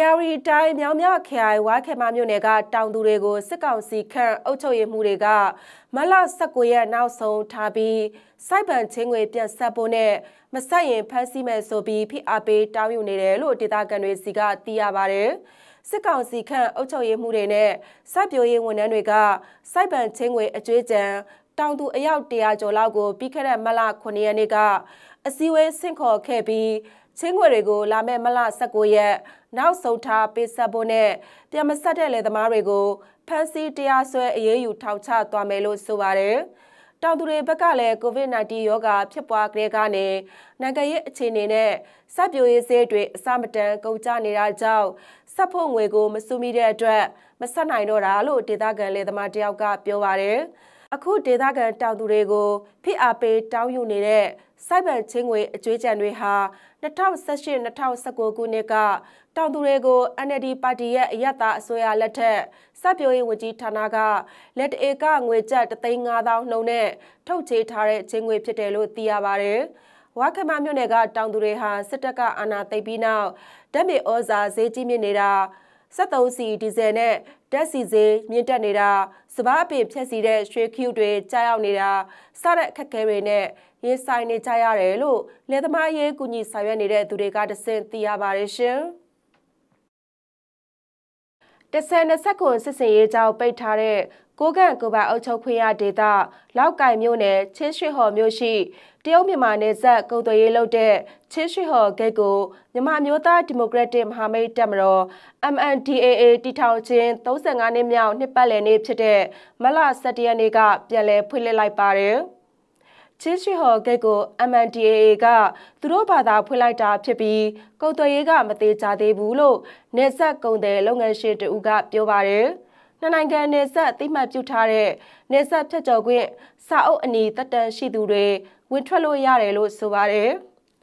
ရဝတီတိုင်းမြောင်မြခရိုင်ဝါခဲမမြို့နယ်ကတောင်သူတွေကိုစစ်ကောင်စီခန့်အုပ်ချုပ်ရေးမှုတွေကမလ19ရက်နောက်ဆုံးထားပြီးစိုက်ပန်ချင်းငွေပြန်ဆက်ဖို့နဲ့မဆက်ရင်ဖမ်းဆီးမယ်ဆိုပြီးဖိအားပေးတောင်းယူနေတယ်လို့ဒေသခံတွေစီကသိရပါတယ်။စစ်ကောင်စီခန့်အုပ်ချုပ်ရေးမှုတွေနဲ့စိုက်ပျိုးရေးဝန်ထမ်းတွေကစိုက်ပန်ချင်းငွေအကျွေးကြံတောင်သူအယောက်100ကျော်လောက်ကိုပြီးခဲ့တဲ့မလ9ရက်နေ့ကအစည်းအဝေးဆင့်ခေါ်ခဲ့ပြီးချင်းငွေတွေကိုလာမယ့်မလ19ရက်နောက်ဆုံးထားပေးဆက်ဖို့နဲ့ပြန်မဆက်တဲ့လယ်သမားတွေကိုဖမ်းဆီးတရားစွဲအရေးယူထောင်ချသွားမယ်လို့ဆိုပါတယ်။တောင်သူတွေဘက်ကလည်း COVID-19 ရောဂါဖြစ်ပွားကြတဲ့ကနေနိုင်ငံရေးအခြေအနေနဲ့စပ်ပြိုရေးဈေးတွေအစမတန်ကုန်ကျနေတာကြောင့်စက်ဖို့ငွေကိုမစုမိတဲ့အတွက်မဆက်နိုင်တော့တာလို့ဒေသခံလယ်သမားတယောက်ကပြောပါတယ်။အခုဒေသခံတောင်သူတွေကိုဖိအားပေးတောင်းယူနေတဲ့စိုက်ပန်ချင်းငွေအကျွေးကြံတွေဟာ2018-2019ခုနှစ်က တောင်သူတွေကို NLD ပါတီရဲ့အယက်သားအစိုးရလက်ထက်စပ်ပြိုရေးဝန်ကြီးဌာနကလက်တဧကငွေကျပ်35000နှုန်းနဲ့ထုတ်ချေထားတဲ့ချင်းငွေဖြစ်တယ်လို့သိရပါတယ်။ဝါခမမြို့နယ်ကတောင်သူတွေဟာစစ်တပ်ကအာဏာသိမ်းပြီးနောက်ဓာတ်မြေဩဇာဈေးကြီးမြင့်နေတာ73စီဒီဇယ်နဲ့ဓာတ်ဆီဈေးမြင့်တက်နေတာစပားအပင်ဖြက်စီတဲ့ရွှေခူးတွေကြားရောက်နေတာစတဲ့အခက်အခဲတွေနဲ့ရေးဆိုင်နေကြရတယ်လို့လယ်သမားရေးကူညီဆောင်ရွက်နေတဲ့သူတွေကတဆင့်သိရပါတယ်ရှင်။တဆယ်နှစ်ဆက်ခွန်စစ်စင်ရေးကြောင်းပိတ်ထားတဲ့ကိုကန့်ကိုပါအုပ်ချုပ်ခွင့်ရဒေသလောက်ကိုင်မြို့နယ်ချင်းရွှေဟော်မြို့ရှိတရုတ်မြန်မာနယ်စပ်ကုန်သွယ်ရေးလုပ်တဲ့ချင်းရွှေဟော်ဂိတ်ကိုမြန်မာမျိုးသားဒီမိုကရက်တစ်မဟာမိတ်တပ်မတော် MNDAA တီထောင်ချင်း35နှစ်မြောက်နှစ်ပတ်လည်နေ့ဖြစ်တဲ့မလ17ရက်နေ့ကပြန်လည်ဖွင့်လှစ်လိုက်ပါတယ်။ချင်းရှိဟော်ဂိတ်ကို MNDAA ကသူတို့ဘာသာဖွင့်လိုက်တာဖြစ်ပြီးကုန်သွယ်ရေးကမသေးကြသေးဘူးလို့နေဆက်ကုန်တယ်လုပ်ငန်းရှင်တဦးကပြောပါတယ်။နှစ်နိုင်ငံနယ်စပ်အသိမှတ်ပြုထားတဲ့နယ်စပ်ဖြတ်ကျော်ခွင့်စာအုပ်အနီတက်တန်ရှိသူတွေဝင်ထွက်လို့ရတယ်လို့ဆိုပါတယ်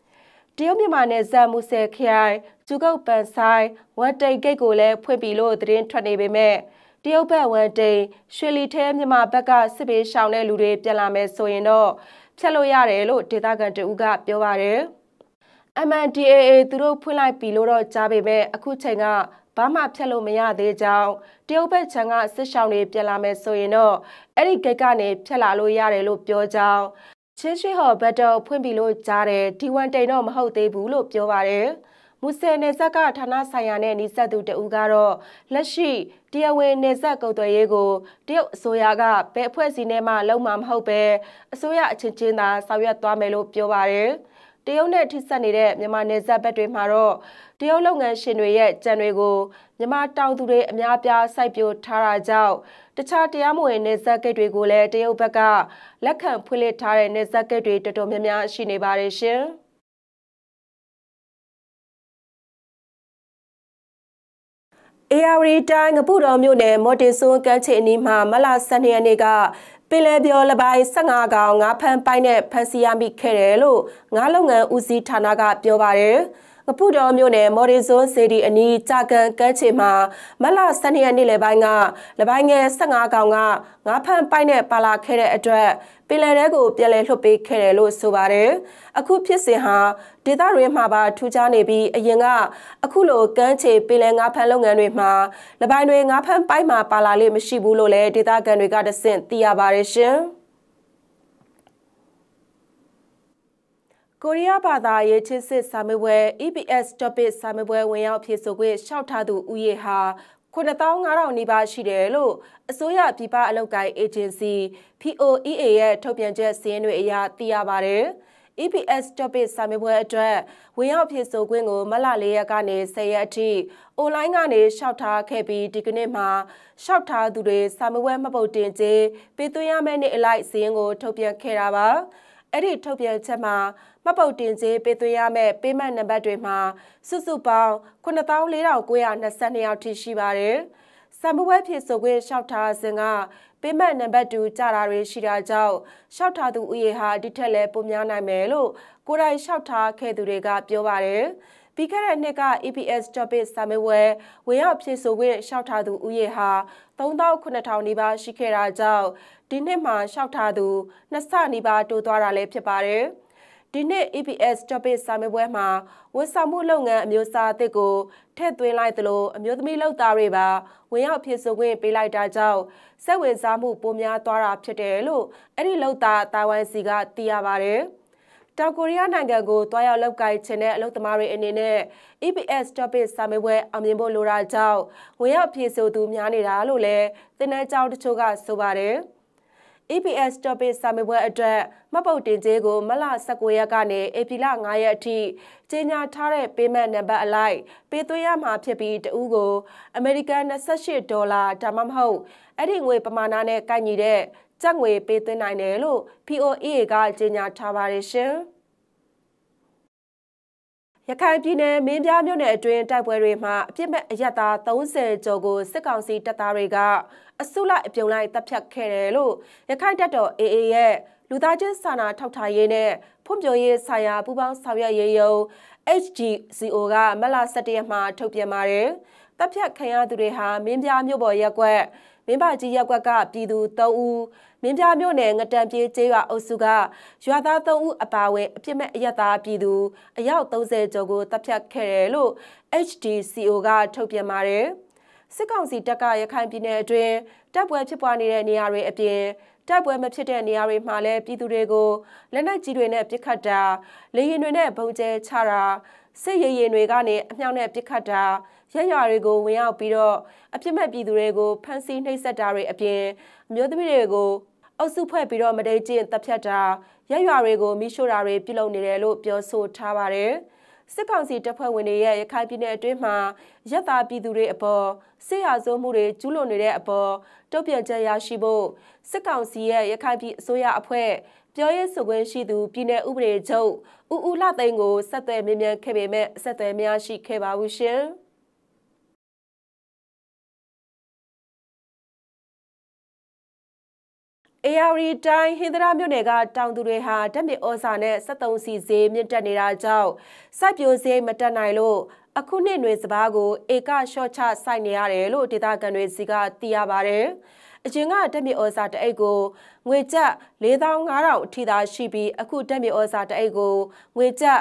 ။တရုတ်မြန်မာနယ်စပ်မူဆယ်ခရိုင်ကျူကုတ်ပန်ဆိုင်ဝမ်တိန်ဂိတ်ကိုလည်းဖွင့်ပြီးလို့သတင်းထွက်နေပေမဲ့တရုတ်ဘက်ဝမ်တိန်ရွှေလီထဲမြန်မာဘက်ကစစ်ဘေးရှောင်တဲ့လူတွေပြန်လာမယ်ဆိုရင်တော့ဖြတ်လို့ရတယ်လို့ဒေသခံတဦးကပြောပါတယ်။ MNDAA သူတို့ဖွင့်လိုက်ပြီလို့တော့ကြားပေမဲ့အခုချိန်ကဘာမှဖြတ်လို့မရသေးကြောင်းတရုတ်ဘက်ခြံကစစ်ရှောင်းတွေပြန်လာမယ်ဆိုရင်တော့အဲ့ဒီဂိတ်ကနေဖြတ်လာလို့ရတယ်လို့ပြောကြောင်းချင်းရွှေဟော်ဘတ်တော်ဖွင့်ပြီးလို့ကြားတယ်ဒီဝန်တိန်တော့မဟုတ်သေးဘူးလို့ပြောပါတယ်မူဆယ်နယ်စပ်ကဌာနဆိုင်ရာနဲ့နှိဆက်သူတဦးကတော့လက်ရှိတရားဝင်နယ်စပ်ကုန်သွယ်ရေးကိုတရုတ်အစိုးရကဘယ်အဖွဲ့အစည်းနဲ့မှလုံးမမဟုတ်ပဲအစိုးရအချင်းချင်းသာဆောင်ရွက်သွားမယ်လို့ပြောပါတယ်တရုတ်နဲ့ထိစပ်နေတဲ့မြန်မာနယ်စပ်ဘက်တွေမှာတော့တရုတ်လုပ်ငန်းရှင်တွေရဲ့ကြံတွေကိုမြန်မာတောင်သူတွေအများပြားစိုက်ပျိုးထားတာကြောင့်တခြားတရားမဝင်နေဆက်ကိတ်တွေကိုလည်းတရုတ်ဘက်ကလက်ခံဖွင့်လှစ်ထားတဲ့နေဆက်ကိတ်တွေတော်တော်များများရှိနေပါတယ်ရှင်။အေယာရီတိုင်းငပုတော်မြို့နယ်မော်တင်ဆွန်းကမ်းခြေအနီးမှာ မလ12ရက်နေ့ကပင်လယ်ပြော်လပိုင်း15ကောင်ငါးဖမ်းပိုင်းနဲ့ဖမ်းဆီးရမိခဲ့တယ်လို့ငါးလုပ်ငန်းဦးစီးဌာနကပြောပါတယ်။ငပုတော်မြို့နယ်မော်ရီဇွန်စေဒီအနီးကြာကန်ကဲချေမှာမလ12ရက်နေ့လယ်ပိုင်းကလပိုင်းငယ်15ကောင်ကငါးဖန်ပိုက်နဲ့ပါလာခဲ့တဲ့အတွက်ပင်လယ်ထဲကို ပြန်လည်လွတ်ပေးခဲ့တယ်လို့ဆိုပါတယ်။အခုဖြစ်စဉ်ဟာဒေသတွေမှာပါထူးခြားနေပြီးအရင်ကအခုလိုကမ်းခြေပင်လယ်ငါးဖန်လုပ်ငန်းတွေမှာ လပိုင်းတွေငါးဖန်ပိုက်မှာပါလာလေးမရှိဘူးလို့လည်းဒေသခံတွေကတဆင့်သိရပါတယ်ရှင်။ကိုရီးယားဘာသာရေးချစ်စစ်စာမေးပွဲ EPS Topic စာမေးပွဲဝင်ရောက်ဖြေဆိုခွင့်လျှောက်ထားသူဦးရေဟာ9,500နီးပါးရှိတယ်လို့အစိုးရပြည်ပအလုပ်ကိုင်အေဂျင်စီ POEA ရဲ့ထုတ်ပြန်ချက်စာရင်းတွေအရသိရပါတယ်။ EPS Topic စာမေးပွဲအတွက်ဝင်ရောက်ဖြည့်ဆို့ခွင့်ကိုမလ၄ရက်ကနေ10ရက်အထိ online ကနေလျှောက်ထားခဲ့ပြီးဒီကနေ့မှာလျှောက်ထားသူတွေစာမေးပွဲမှတ်ပုံတင်ခြင်းပေးသွင်းရမယ့်နေ့အလိုက်စာရင်းကိုထုတ်ပြန်ခဲ့တာပါ။အဲ့ဒီထုတ်ပြန်ချက်မှာမှတ်ပုတ်တင်ကြေးပေးသွင်းရမယ့်ပေးမနံပါတ်တွေမှာစုစုပေါင်း9422ယောက်ထိရှိပါတယ်။စံပွဲဖြစ်ဆိုခွင့်လျှောက်ထားစဉ်ကပေးမနံပါတ်2ကျတာတွေရှိတာကြောင့်လျှောက်ထားသူဥယေဟာဒီထက်လည်းပိုများနိုင်မယ်လို့ကိုယ်တိုင်လျှောက်ထားခဲ့သူတွေက ပြောပါတယ်။ပြီးခဲ့တဲ့နှစ်က EPS Topic စာမေးပွဲဝင်ရောက်ဖြည့်ဆို့ခွင့်လျှောက်ထားသူဦးရေဟာ3900နီးပါးရှိခဲ့တာကြောင့်ဒီနှစ်မှာလျှောက်ထားသူနှစ်ဆနီးပါးတိုးသွားတာလည်းဖြစ်ပါတယ်။ဒီနေ့ EPS Topic စာမေးပွဲမှာဝန်ဆောင်မှုလုပ်ငန်းအမျိုးအစားအသစ်ကိုထည့်သွင်းလိုက်သလိုအမျိုးသမီးလုပ်သားတွေပါဝင်ရောက်ဖြည့်ဆို့ခွင့်ပေးလိုက်တာကြောင့်စိတ်ဝင်စားမှုပိုများသွားတာဖြစ်တယ်လို့အဲ့ဒီလုပ်သားတာဝန်စီကသိရပါတယ်။တောင်ကိုရီးယားနိုင်ငံကိုတွားရောက်လောက်ကိုင်ခြင်းတဲ့အလုပ်သမားတွေအနေနဲ့ EPS topic စာမေးပွဲအောင်မြင်ဖို့လိုတာကြောင့်ဝင်ရောက်ဖြေဆိုသူများနေတာလို့လည်းသင်တန်းကျောင်းတချို့ကဆိုပါတယ် EPS topic စာမေးပွဲအတွက်မှတ်ပုံတင်ကြေးကိုမလ19ရက်ကနေဧပြီလ5ရက်အထိကြေညာထားတဲ့ payment number အလိုက် ပေးသွင်းရမှာဖြစ်ပြီးတဦးကို American 28ဒေါ်လာဒါမှမဟုတ်အဲ့ဒီငွေပမာဏနဲ့ကိုက်ညီတဲ့ကြက်ငွေပေးသွင်းနိုင်တယ်လို့ POEA ကကြေညာထားပါတယ်ရှင်။ရခိုင်ပြည်နယ်မင်းပြားမြို့နယ်အတွင်းတိုက်ပွဲတွေမှာအပြစ်မဲ့အရက်သား30ကျော်ကိုစစ်ကောင်စီတပ်သားတွေကအစုလိုက်အပြုံလိုက်တပ်ဖြတ်ခဲ့တယ်လို့ရခိုင်တပ်တော် AA ရဲ့လူသားချင်းစာနာထောက်ထားရေးနဲ့ဖွံ့ဖြိုးရေးဆိုင်ရာပူးပေါင်းဆောင်ရွက်ရေးယုံ HGCO ကမလ17ရက်မှာထုတ်ပြန်ပါတယ်။တပ်ဖြတ်ခံရသူတွေဟာမင်းပြားမြို့ပေါ်ရက်ကွက်မင်းပါကြီးရပ်ကွက်ကပြည်သူ3ဦးမင်းပြမြို့နယ်ငတံပြေးကျေးရွာအုပ်စုကရွာသား3ဦးအပါအဝင်အပြစ်မဲ့အရသာပြည်သူအယောက်30ကျော်ကိုတပ်ဖြတ်ခဲ့တယ်လို့ HDCO ကထုတ်ပြန်ပါတယ်စစ်ကောင်စီတပ်ကရခိုင်ပြည်နယ်အတွင်းတပ်ပွဲဖြစ်ပွားနေတဲ့နေရာတွေအပြင်တပ်ပွဲမဖြစ်တဲ့နေရာတွေမှာလည်းပြည်သူတွေကိုလက်နက်ကြီးတွေနဲ့ပစ်ခတ်တာလေရင်တွေနဲ့ပုံကျဲချတာစစ်ရေရင်တွေကနေအမြောက်နဲ့ပစ်ခတ်တာရက်ရွာတွေကိုဝင်ရောက်ပြီးတော့အပြစ်မဲ့ပြည်သူတွေကိုဖမ်းဆီးနှိပ်စက်တာတွေအပြင်အမျိုးသမီးတွေကိုအုပ်စုဖွဲ့ပြီးတော့မတိတ်ကျင့်တပ်ဖြတ်တာရက်ရွာတွေကိုမိရှို့တာတွေပြုလုပ်နေတယ်လို့ပြောဆိုထားပါတယ်စစ်ကောင်စီတပ်ဖွဲ့ဝင်တွေရဲ့ရခိုင်ပြည်နယ်အတွင်းမှာရက်သားပြည်သူတွေအပေါ်ဆေးရဆိုးမှုတွေကျူးလွန်နေတဲ့အပေါ်တုံ့ပြန်ချက်ရရှိဖို့စစ်ကောင်စီရဲ့ရခိုင်ပြည်အစိုးရအဖွဲ့ပြောရေးဆိုခွင့်ရှိသူပြည်내ဥပဒေချုပ်ဦးဦးလှသိန်းကိုဆက်သွယ်မြင်မြန်ခဲ့ပေမဲ့ဆက်သွယ်မရရှိခဲ့ပါဘူးရှင်။ AR တိုင်းဟင်္သာမြို့နယ်က တောင်သူတွေဟာဓာတ်မြေဩဇာနဲ့73စီဈေးမြင့်တက်နေတာကြောင့်စိုက်ပျိုးဈေးမတက်နိုင်လို့အခုနှစ်တွင်စပားကိုဧကလျှော့ချစိုက်နေရတယ်လို့ဒေသခံတွေစီကသိရပါတယ်။အရင်ကတက်မြေဩဇာတအိတ်ကိုငွေကျပ်4500အထိသာရှိပြီးအခုတက်မြေဩဇာတအိတ်ကိုငွေကျပ်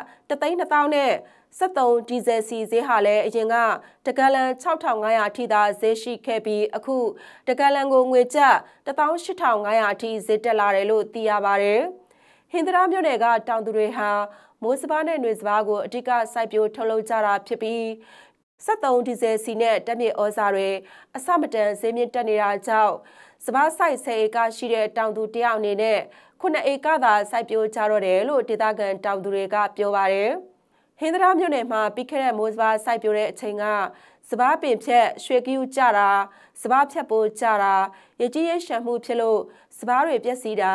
32000နဲ့73ဒီဇယ်စီဈေးဟာလည်းအရင်ကတကလန်6500အထိသာဈေးရှိခဲ့ပြီးအခု တကလန်ကိုငွေကျပ်18500အထိဈေးတက်လာတယ်လို့သိရပါတယ်။ဟင်္ဒရာမြို့နယ်ကတောင်သူတွေဟာမိုးစပါးနဲ့နှွေစပါးကိုအဓိကစိုက်ပျိုးထုတ်လုပ်ကြတာဖြစ်ပြီး73ဒီဇယ်စီနဲ့တက်မြင့်ဩဇာတွေအစမတန်ဈေးမြင့်တက်နေတာကြောင့်စပါးဆိုင်10ဧကရှိတဲ့တောင်သူတယောက်အနေနဲ့9ဧကသာစိုက်ပျိုးကြတော့တယ်လို့ဒေသခံတောင်သူတွေက ပြောပါတယ်။ဟင်္ဒရာမြို့နယ်မှာ ပြီးခဲ့တဲ့မိုးစပါးစိုက်ပျိုးတဲ့အချိန်ကစပါးပင်ဖြက်ရွှေကယူကြတာစပါးဖြက်ပိုးကြတာရကြီးရရှံမှုဖြစ်လို့စပားတွေပျက်စီးတာ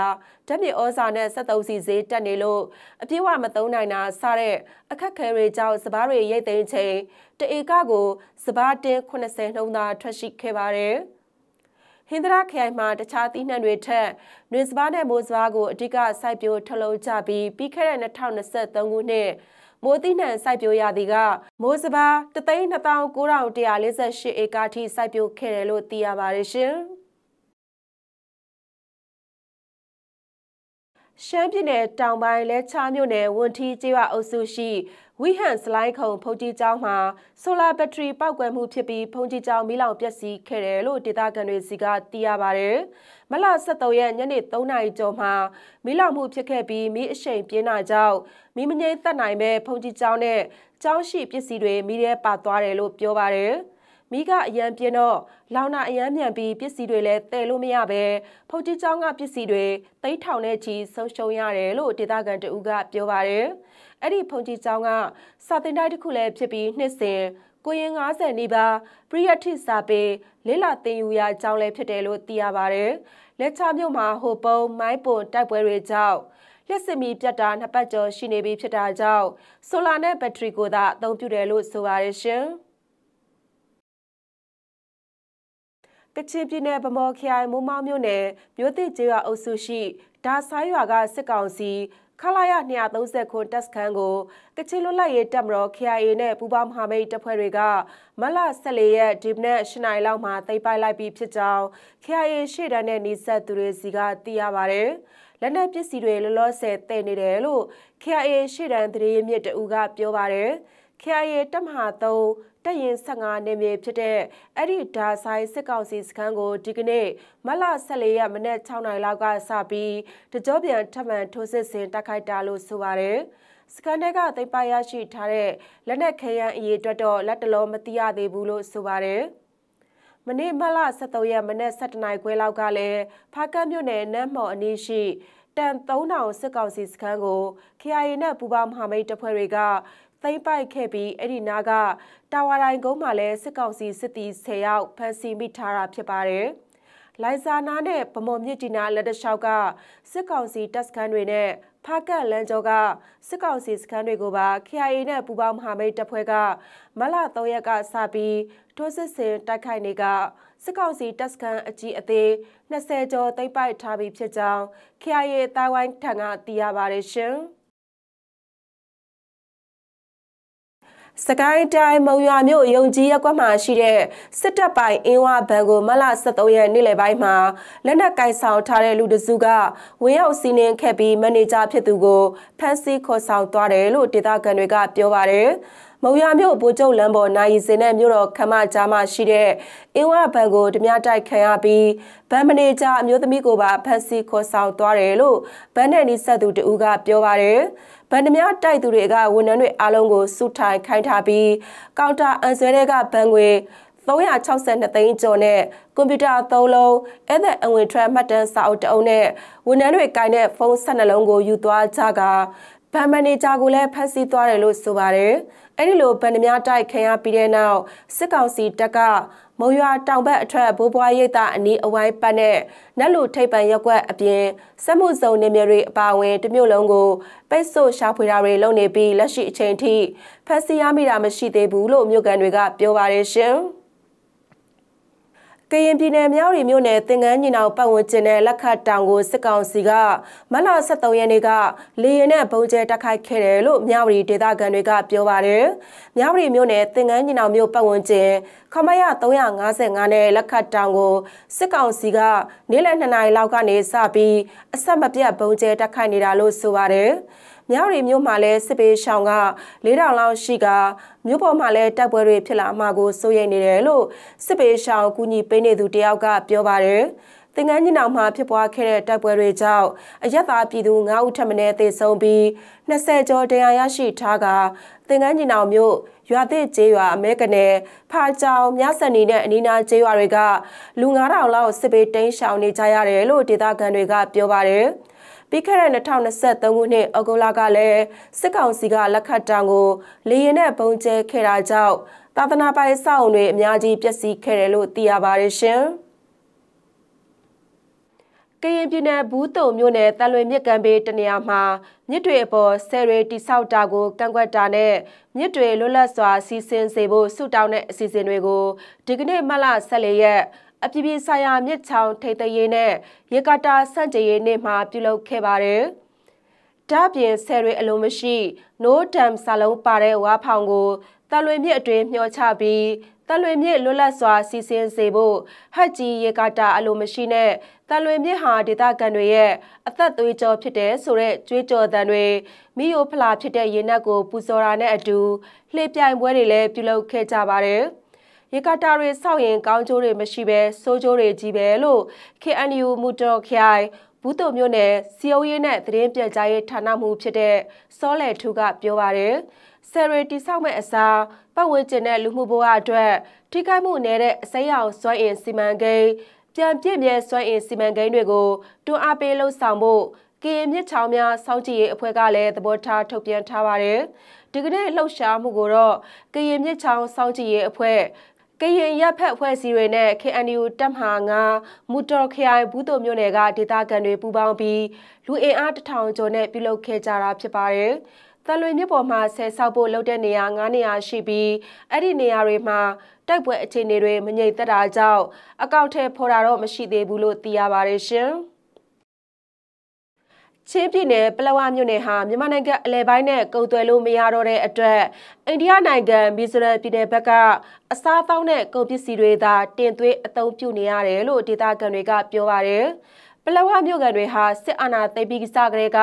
ဓာတ်မြေဩဇာနဲ့စက်သုံးစီဈေးတက်နေလို့အပြည့်ဝမသုံးနိုင်တာစတဲ့အခက်ခဲတွေကြောင့်စပားတွေရိတ်သိမ်းချိန်တဧကကိုစပားတင်း80နှုန်းသာထွက်ရှိခဲ့ပါတယ်ဟင်္ဒရာခရိုင်မှာတခြားသီးနှံတွေထက်နှွေစပားနဲ့မိုးစပားကိုအဓိကစိုက်ပျိုးထုတ်လုပ်ကြပြီးပြီးခဲ့တဲ့2023ခုနှစ်မိုးသီးနှံစိုက်ပျိုးရာသီကမိုးစပား3,948ဧကထိစိုက်ပျိုးခဲ့တယ်လို့သိရပါတယ်ရှင်။ရှမ်းပြည်နယ်တောင်ပိုင်းလဲချားမြို့နယ်ဝန်ထီးကျေးရွာအုပ်စုရှိဝီဟန်စလိုက်ခုံဖုန်ကြီးကျောင်းမှာဆိုလာဘက်ထရီပောက်ကွယ်မှုဖြစ်ပြီးဖုန်ကြီးကျောင်းမီးလောင်ပျက်စီးခဲ့တယ်လို့ဒေသခံတွေစီကသိရပါတယ်။မလ23ရက်ညနေ3နာရီကျော်မှာမီးလောင်မှုဖြစ်ခဲ့ပြီးမီးအရှိန်ပြင်းလာကြောင်းမီးမငြိမ်းသက်နိုင်ပဲဖုန်ကြီးကျောင်းနဲ့ကျောင်းရှိပစ္စည်းတွေမီးထဲပါသွားတယ်လို့ပြောပါတယ်။မိကအရန်ပြင်းတော့လောင်နာအရန်မြန်ပြီးပစ္စည်းတွေလည်းတည်လို့မရပဲဖုတ်တီချောင်းကပစ္စည်းတွေသိထောင်နဲ့ချီဆုံးရှုံးရတယ်လို့ဒေသခံတဦးကပြောပါတယ်။အဲ့ဒီဖုန်တီချောင်းကစာတင်တိုက်တစ်ခုလည်းဖြစ်ပြီးနှစ်စဉ်ကိုရင်90နီးပါးပရိယတ်ထစာပေလေလာတင်ယူရာကျောင်းလည်းဖြစ်တယ်လို့သိရပါတယ်။လက်ချမြို့မှာဟိုပုံမိုင်းပွန်တိုက်ပွဲတွေကြောင့်လက်စမီပြတ်တာနှစ်ပတ်ကျော်ရှိနေပြီဖြစ်တာကြောင့်ဆိုလာနဲ့ဘက်ထရီကိုသာအသုံးပြုတယ်လို့ဆိုပါတယ်ရှင်။ကချင်ပြည်နယ်ဗမော်ခရိုင်မိုးမောင်းမြို့နယ်မြို့သစ်ကျေးရွာအုပ်စုရှိဒါဆိုင်ရွာကစစ်ကောင်စီခလာရ230ခွန်တက်စခန်းကိုကချင်လွတ်လပ်ရေးတပ်မတော် KIA နဲ့ပူးပေါင်းမဟာမိတ်တပ်ဖွဲ့တွေကမလ14ရက်ဒီမနက်7နာရီလောက်မှာသိမ်းပိုက်လိုက်ပြီးဖြစ်ကြောင်း KIA ရှေ့တန်းနဲ့နေဆက်သူတွေစီကသိရပါဗျ။လက်နက်ပစ္စည်းတွေလောလောဆယ်တည်နေတယ်လို့ KIA ရှေ့တန်းသတင်းမြစ်တူကပြောပါတယ်။ KIA တပ်မဟာ3တပ်ရင်15နေမြေဖြစ်တဲ့အဲ့ဒီဒါဆိုင်စစ်ကောင်စီစခန်းကိုဒီကနေ့မလ14ရက်မနက်6နာရီလောက်ကစပြီးတကြောပြန်ထပ်မံထိုးစစ်ဆင်တိုက်ခိုက်တာလို့ဆိုပါတယ်စကန်တဲကသိပရရှိထားတဲ့လက်နက်ခဲယမ်းအရေးအတွက်တော့လက်တလုံးမတိရသေးဘူးလို့ဆိုပါတယ်မနေ့မလ13ရက်မနက်7:00နာရီခွဲလောက်ကလည်းဖားကတ်မြို့နယ်နမ်းမော်အနီးရှိ တန်3000စစ်ကောင်စီစခန်းကို KIA နဲ့ပူးပေါင်းမဟာမိတ်တပ်ဖွဲ့တွေကသိမ်းပိုက်ခဲ့ပြီးအဲ့ဒီနာကတာဝါတိုင်းကုန်းမှာလည်းစစ်ကောင်စီစစ်သည်၁၀ယောက်ဖမ်းဆီးမိထားတာဖြစ်ပါတယ်။လိုင်ဇာနာနဲ့ဗမော်မြစ်တီနာလက်တလျှောက်ကစစ်ကောင်စီတပ်စခန်းတွေနဲ့ဖားကတ်လန်ကျော်ကစစ်ကောင်စီစခန်းတွေကိုပါ KIA နဲ့ပူးပေါင်းမဟာမိတ်တပ်ဖွဲ့ကမလ3ရက်ကစပြီးထိုးစစ်ဆင်တိုက်ခိုက်နေကစစ်ကောင်စီတပ်စခန်းအကြီးအသေး20ကျော်သိမ်းပိုက်ထားပြီးဖြစ်ကြောင်း KIA တိုင်ဝမ်ထံကသိရပါတယ်ရှင်။စကိုင်းတိုင်းမုံရွာမြို့ယုံကြည်ရက်ကွက်မှာရှိတဲ့စစ်တပ်ပိုင်အင်းဝဘန်ကိုမလ23ရက်နေ့လယ်ပိုင်းမှာလက်နက်ကင်ဆောင်ထားတဲ့လူတစုကဝင်ရောက်စီးနင်းခဲ့ပြီးမန်နေဂျာဖြစ်သူကိုဖမ်းဆီးခေါ်ဆောင်သွားတယ်လို့ဒေသခံတွေက ပြောပါတယ်။မုံရမြို့ဘူကျုံလမ်းပေါ်နိုင်စင်နဲ့မြို့တော်ခမကြားမှရှိတဲ့အင်းဝဘန်ကိုဓမြတိုက်ခံရပြီးဗန်မနေဂျာအမျိုးသမီးကိုပါဖမ်းဆီးခေါ်ဆောင်သွားတယ်လို့ဗန်နဲ့နီဆက်သူတဦးကပြောပါတယ်။ဗန်ဒမြတိုက်သူတွေကဝန်ထမ်းတွေအားလုံးကိုစုထိုင်ခိုင်းထားပြီးကောင်တာအန်ဆွဲတဲ့ကဘဏ်ငွေ362သိန်းကျော်နဲ့ကွန်ပျူတာ3လုံးအဲ့သက်အဝင်ထွက်မှတ်တမ်းစာအုပ်တအုပ်နဲ့ဝန်ထမ်းတွေကင်တဲ့ဖုန်း12လုံးကိုယူသွားကြကဗန်မန်နေဂျာကိုလည်းဖမ်းဆီးသွားတယ်လို့ဆိုပါတယ်။အဲ့ဒီလိုဗန်ဒမြတိုက်ခံရပြီးတဲ့နောက်စစ်ကောင်စီတပ်ကမုံရွာတောင်ဘက်အထက်ဘိုးဘွားရိပ်သာအနီးအဝိုင်းပတ်နဲ့နက်လူထိပ်ပန်ရက်ွက်အပြင်စက်မှုဇုံနေမြေတွေအပါအဝင် တမျိုးလုံးကိုပိတ်ဆို့ရှာဖွေတာတွေလုပ်နေပြီးလက်ရှိအချိန်ထိဖက်စီရမိတာမရှိသေးဘူးလို့မြို့ကန်တွေကပြောပါတယ်ရှင်။ကရင်ပြည်နယ်မြောက်ရီမြို့နယ်သင်္ကန်းညီနောင်ပတ်ဝန်းကျင်နဲ့လက်ခတ်တောင်ကိုစစ်ကောင်စီကမလ23ရက်နေ့ကလေရင်နဲ့ဘုံကျဲတိုက်ခိုက်ခဲ့တယ်လို့မြောက်ရီဒေသခံတွေကပြောပါတယ်။မြောက်ရီမြို့နယ်သင်္ကန်းညီနောင်မြို့ပတ်ဝန်းကျင်ခမရ355နဲ့လက်ခတ်တောင်ကိုစစ်ကောင်စီကနေ့လယ်2နာရီလောက်ကနေစပြီးအဆက်မပြတ်ဘုံကျဲတိုက်ခိုက်နေတာလို့ဆိုပါတယ်။မြောက်ရီမြို့မှာလည်းစစ်ပေးရှောင်က4000လောက်ရှိကမြို့ပေါ်မှာလည်းတိုက်ပွဲတွေဖြစ်လာမှာကိုစိုးရိမ်နေတယ်လို့စစ်ပေးရှောင်ကူညီပေးနေသူတယောက်ကပြောပါတယ်။သင်္ကန်းညင်အောင်မှာဖြစ်ပွားခဲ့တဲ့တိုက်ပွဲတွေကြောင့်အရက်သားပြည်သူ9ဦးထပ်မံသေဆုံးပြီး20ကျော်ဒဏ်ရာရရှိထားကသင်္ကန်းညင်အောင်မြို့ရွာသစ်ကျေးရွာအမဲကနေဖာကြောင်မြဆန်နေတဲ့အနီးနားကျေးရွာတွေကလူ9000လောက်စစ်ပေးတိမ်းရှောင်နေကြရတယ်လို့ဒေသခံတွေကပြောပါတယ်။ပြီးခဲ့တဲ့2023ခုနှစ်ဩဂုတ်လကလည်းစစ်ကောင်စီကလက်ခတ်တံကို လေရင်နဲ့ပုံကျဲခဲ့တာကြောင့်သာသနာပိုင်အဆောက်အုံတွေအများကြီးပျက်စီးခဲ့တယ်လို့သိရပါတယ်ရှင်။ကရင်ပြည်နယ်ဘူးတုံမြို့နယ်တန်လွင်မြစ်ကမ်းဘေးတနေရာမှာမြစ်တွေအပေါ်ဆယ်တွေတိဆောက်တာကိုကန့်ကွက်တာနဲ့မြစ်တွေလွတ်လပ်စွာစီစဉ်စေဖို့ဆုတောင်းတဲ့အစီအစဉ်တွေကိုဒီကနေ့မတ်လ14ရက်အပြည်ပြည်ဆိုင်ရာမြစ်ချောင်ထိပ်သိမ်းရေးနဲ့ရေကာတာစန့်ကျင်ရေးနေ့မှာပြုလုပ်ခဲ့ပါတယ်။ဒါပြင်ဆယ်ရီအလုံးမရှိ No Dam စာလုံးပါတဲ့ဝါဖောင်ကိုတလွေမြစ်အတွင်းမျှော်ချပြီးတလွေမြစ်လွတ်လပ်စွာစီစဉ်စေဖို့ဟတ်ကြီးရေကာတာအလိုမရှိနဲ့တလွေမြစ်ဟာဒေသခံတွေရဲ့အသက်သွေးကြောဖြစ်တဲ့ဆိုတဲ့ကြွေးကြော်သံတွေမိယိုဖလာဖြစ်တဲ့ရေနက်ကိုပူဇော်တာနဲ့အတူလှေပြိုင်ပွဲတွေလည်းပြုလုပ်ခဲ့ကြပါတယ်။ရေကာတာတွေဆောက်ရင်ကောင်းကျိုးတွေမရှိဘဲဆိုးကျိုးတွေကြီးပဲလို့ KNU မူတော်ခိုင်ဘူးတုံမြို့နယ်စီယုံရေးနဲ့သတင်းပြန်ကြားရေးဌာနမှဖြစ်တဲ့စောလယ်ထူကပြောပါတယ်ဆယ်ရီတိဆောက်မဲ့အစားပတ်ဝန်းကျင်နဲ့လူမှုဘဝအတွက်ထိခိုက်မှုအနေနဲ့အစိမ်းရောင်စွမ်းအင်စီမံကိန်းပြန်ပြည့်မြဲစွမ်းအင်စီမံကိန်းတွေကိုတွန်းအားပေးလှုံ့ဆော်ဖို့ကရင်မြစ်ချောင်းများစောင့်ကြည့်ရေးအဖွဲ့ကလည်းသဘောထားထုတ်ပြန်ထားပါတယ်။ဒီကနေ့လှုပ်ရှားမှုကိုတော့ကရင်မြစ်ချောင်းစောင့်ကြည့်ရေးအဖွဲ့ကရင်ရပ်ဖက်အဖွဲ့အစည်းတွေနဲ့ KNU တပ်မဟာ9မူတော်ခရိုင်ဘူးတုံမြို့နယ်ကဒေသခံတွေပူးပေါင်းပြီးလူအင်အားတထောင်ကျော်နဲ့ပြုလုပ်ခဲ့ကြတာဖြစ်ပါတယ်။တလွေမြစ်ပေါ်မှာဆယ်ဆောက်ဖို့လုပ်တဲ့နေရာ9နေရာရှိပြီးအဲ့ဒီနေရာတွေမှာတိုက်ပွဲအခြေအနေတွေမငြိမ်သက်တာကြောင့်အကောက်ထဲပေါ်တာတော့မရှိသေးဘူးလို့သိရပါတယ်ရှင်။ချင်းပြည်နယ်ပလဝမြို့နယ်ဟာမြန်မာနိုင်ငံအလဲပိုင်းနဲ့ကုန်သွယ်လို့မရတော့တဲ့အတွက်အိန္ဒိယနိုင်ငံမီဇိုရမ်ပြည်နယ်ဘက်ကအစားအသောက်နဲ့ကုန်ပစ္စည်းတွေသာတင်သွင်းအသုံးပြုနေရတယ်လို့ဒေသခံတွေကပြောပါတယ်ပလဝမြို့ကန်တွေဟာစစ်အာဏာသိမ်းပြီးစကတည်းက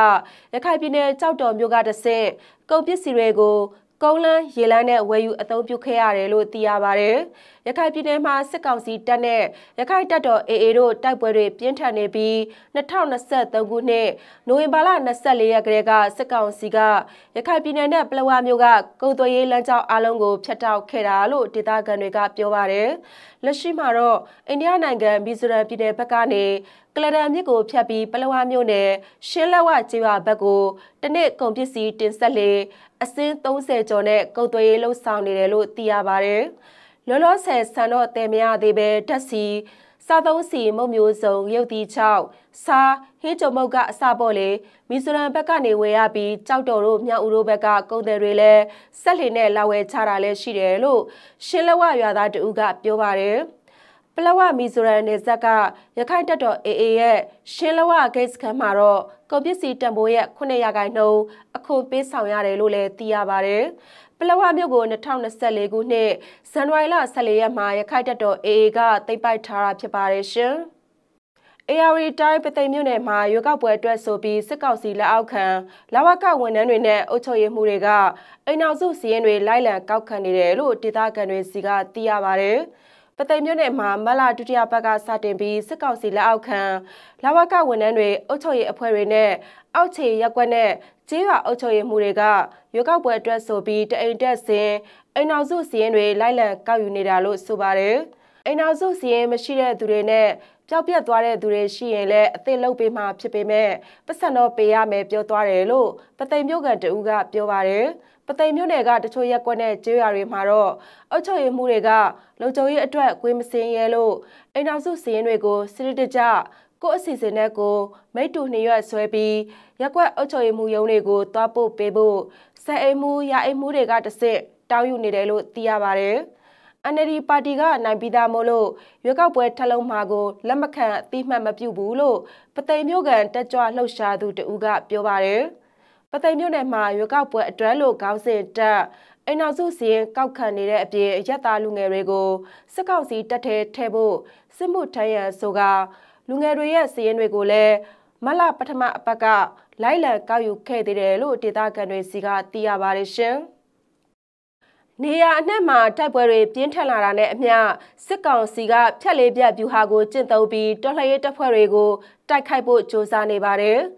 ရခိုင်ပြည်နယ်ကြောက်တော်မြို့ကတဆင့်ကုန်ပစ္စည်းတွေကိုကုန်းလန်းရေလန်းနဲ့ဝယ်ယူအသုံးပြုခဲ့ရတယ်လို့သိရပါတယ်။ရခိုင်ပြည်နယ်မှာစစ်ကောင်စီတပ်နဲ့ရခိုင်တပ်တော် AA တို့တိုက်ပွဲတွေပြင်းထန်နေပြီး2023ခုနှစ်နိုဝင်ဘာလ24ရက်ကလေးကစစ်ကောင်စီကရခိုင်ပြည်နယ်နဲ့ပလောဝမြို့ကကုန်းသွေးရေးလမ်းကြောင်းအလုံးကိုဖျက်တောက်ခဲ့တာလို့ဒေသခံတွေကပြောပါတယ်။လက်ရှိမှာတော့အိန္ဒိယနိုင်ငံမီဇိုရမ်ပြည်နယ်ဘက်ကနေကလဒန်မြစ်ကိုဖြတ်ပြီးပလောဝမြို့နယ်ရှင်းလက်ဝကျေးရွာဘက်ကိုတနစ်ကုန်ပစ္စည်းတင်ဆက်လေအစင်း30ကျော်နဲ့ကုတ်သွေးလှုပ်ဆောင်နေတယ်လို့သိရပါတယ်။လောလောဆယ်ဆန်တော့တင်မရသေးပဲတက်စီစားသုံးစီမုံမျိုးစုံ ရုပ်တီချောက်စားဟင်းကြုံမုတ်ကအစပေါ့လေမီဇိုရမ်ဘက်ကနေဝယ်ရပြီးကြောက်တော်တို့မြောက်ဦးတို့ဘက်ကကုန်တယ်တွေလည်းဆက်လင်နဲ့လာဝယ်ချတာလည်းရှိတယ်လို့ရှင်းလဝရွာသားတူကပြောပါတယ်ပလဝမီဇိုရမ်နယ်ဇက်ကရခိုင်တပ်တော် AA ရဲ့ရှင်းလဝဂိတ်စခန်းမှာတော့ကုန်ပစ္စည်းတန်ဖိုးရဲ့9ရာခိုင်နှုန်းအခွန်ပေးဆောင်ရတယ်လို့လည်းသိရပါတယ်။ပလောဝမြို့ကို2024ခုနှစ်ဇန်နဝါရီလ14ရက်မှာရခိုင်တပ်တော် AA ကသိမ်းပိုက်ထားတာဖြစ်ပါတယ်ရှင်။ AR တိုင်းပသိမ်မြို့နယ်မှာရွေးကောက်ပွဲအတွက်ဆိုပြီးစစ်ကောင်စီလက်အောက်ခံလဝကဝန်ထမ်းတွေနဲ့အုပ်ချုပ်ရေးမှူးတွေကအိမ်နောက်စုစီးရင်တွေလိုက်လံကောက်ခံနေတယ်လို့ဒေသခံတွေစီကသိရပါဗျ။ပသိမ်မြို့နယ်မှာမလဒုတိယဘက်ကစတင်ပြီးစစ်ကောင်စီလက်အောက်ခံလာဝကဝန်ထမ်းတွေအုပ်ချုပ်ရေးအဖွဲ့တွေနဲ့အောက်ခြေရက်ကွက်နဲ့ကျေးရွာအုပ်ချုပ်ရေးမှုတွေကရွေးကောက်ပွဲအတွက်ဆိုပြီးတအိမ်တက်စဉ်အိမ်နောက်စုစီးရင်တွေလိုက်လံကောက်ယူနေတာလို့ဆိုပါတယ်။အိမ်နောက်စုစီးရင်မရှိတဲ့သူတွေနဲ့ပျောက်ပြက်သွားတဲ့သူတွေရှိရင်လည်းအသစ်လုပ်ပေးမှဖြစ်ပေမဲ့ပတ်စံတော့ပေးရမယ်ပြောသွားတယ်လို့ပသိမ်မြို့ကန်တူကပြောပါတယ်။ပသိမ်မြို့နယ်ကတချို့ရက်ကွက်နဲ့ကျေးရွာတွေမှာတော့အုတ်ချုပ်ရမှုတွေကလုံခြုံရေးအတွက်ကွေးမစင်းရဲလို့အိမ်တော်စုစီးရင်တွေကိုစစ်တကြကိုအစီအစဉ်နဲ့ကိုမိတူနှစ်ရွက်ဆွဲပြီးရက်ကွက်အုတ်ချုပ်ရမှုရုံးတွေကိုတွားပို့ပေးဖို့ဆက်အိမ်မှုရအိမ်မှုတွေကတဆင့်တောင်းယူနေတယ်လို့သိရပါတယ်။ NLD ပါတီကနိုင်ပြီးသားမို့လို့ရွေးကောက်ပွဲထလုံးမှာကိုလက်မခံအသိမှတ်မပြုဘူးလို့ပသိမ်မြို့ကန်တက်ကြွလှုပ်ရှားသူတဦးကပြောပါတယ်။ပသိမ်မြို့နယ်မှာရွေးကောက်ပွဲအတွက်လို့ခေါင်းစဉ်တက်အိမ်နောက်စုစီရင်ကောက်ခံနေတဲ့အပြင်အရက်သားလူငယ်တွေကိုစစ်ကောက်စီတက်ထဲထဲဖို့စစ်မှုထမ်းရန်ဆိုကလူငယ်တွေရဲ့စီရင်တွေကိုလည်းမလပထမအပတ်ကလိုက်လံကောက်ယူခဲ့သေးတယ်လို့ဒေသခံတွေစီကသိရပါတယ်ရှင်။နေရာအနှံ့မှာတိုက်ပွဲတွေပြင်းထန်လာတာနဲ့အမျှစစ်ကောင်စီကဖြတ်လေးပြတ်ဗျူဟာကိုကျင့်သုံးပြီးတော်လှန်ရေးတပ်ဖွဲ့တွေကိုတိုက်ခိုက်ဖို့ကြိုးစားနေပါတယ်။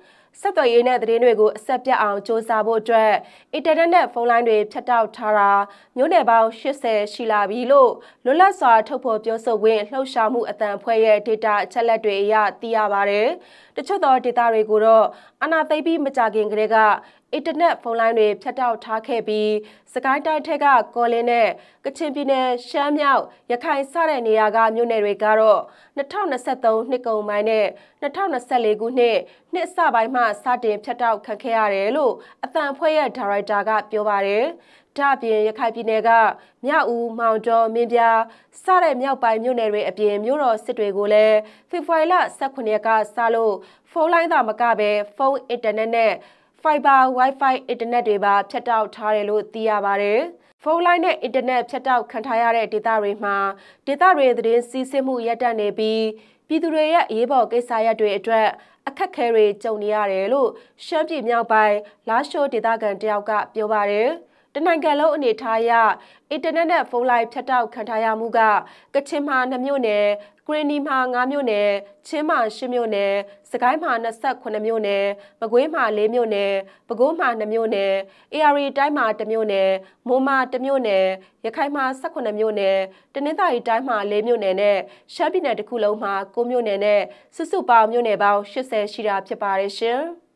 ဆက်သွယ်ရေးနဲ့သတင်းတွေကိုအဆက်ပြတ်အောင်စ조사ဖို့အတွက်အင်တာနက်နဲ့ဖုန်းလိုင်းတွေဖြတ်တောက်ထားတာမြို့နယ်ပေါင်း80ရှိလာပြီလို့လွတ်လပ်စွာထုတ်ဖော်ပြောဆိုခွင့်လှုပ်ရှားမှုအတန်ဖွဲ့ရဲ့ data အချက်လက်တွေအရသိရပါတယ်။တချို့သော data တွေကိုတော့အနာသိပ်ပြီးမကြခင်ကတည်းကအင်တာနက်ဖုန်းလိုင်းတွေဖြတ်တောက်ထားခဲ့ပြီးစကိုင်းတိုင်းထက်ကကော်လင်းနဲ့ကချင်ပြည်နယ်ရှမ်းမြောက်ရခိုင်စတဲ့နေရာကမြို့နယ်တွေကတော့2023နှစ်ကုန်ပိုင်းနဲ့2024ခုနှစ်နှစ်အစပိုင်းမှစတင်ဖြတ်တောက်ခံခဲ့ရတယ်လို့အတန်ဖွဲ့ရဲ့ဒါရိုက်တာကပြောပါတယ်။ဒါပြင်ရခိုင်ပြည်နယ်ကမြောက်ဦးမောင်တော်မင်းပြားစတဲ့မြောက်ပိုင်းမြို့နယ်တွေအပြင်မြို့တော်စစ်တွေကိုလည်းဖေဖော်ဝါရီလ18ရက်ကစလို့ဖုန်းလိုင်းသာမကပဲဖုန်းအင်တာနက်နဲ့ fiber wifi အင်တာနက်တွေပါဖြတ်တောက်ထားတယ်လို့သိရပါတယ်ဖုန်းလိုင်းနဲ့အင်တာနက်ဖြတ်တောက်ခံထားရတဲ့ဒေသတွေမှာဒေသတွေသတင်းစီးဆင်းမှုရပ်တန့်နေပြီးပြည်သူတွေရဲ့အရေးပေါ်ကိစ္စရပ်တွေအတွက် အခက်အခဲတွေကြုံနေရတယ်လို့ရှမ်းပြည်မြောက်ပိုင်းလာရှိုးဒေသခံတယောက်ကပြောပါတယ်။နိုင်ငံလုံးအနေထားရအင်တာနက်နဲ့ဖုန်းလိုင်းဖြတ်တောက်ခံထားရမှုက ကချင်မှာ2မြို့နယ်ကရင်နီမှာ9မြို့နယ်ချင်းမှာ10မြို့နယ်စကိုင်းမှာ28မြို့နယ်မကွေးမှာ4မြို့နယ်ပဲခူးမှာ2မြို့နယ် AR တိုင်းမှာ1မြို့နယ်မွန်မှာ1မြို့နယ်ရခိုင်မှာ18မြို့နယ်တနင်္သာရီတိုင်းမှာ4မြို့နယ်နဲ့ရှမ်းပြည်နယ်တစ်ခုလုံးမှာ9မြို့နယ်နဲ့စုစုပေါင်းမြို့နယ်ပေါင်း80ရှိတာဖြစ်ပါတယ်ရှင်။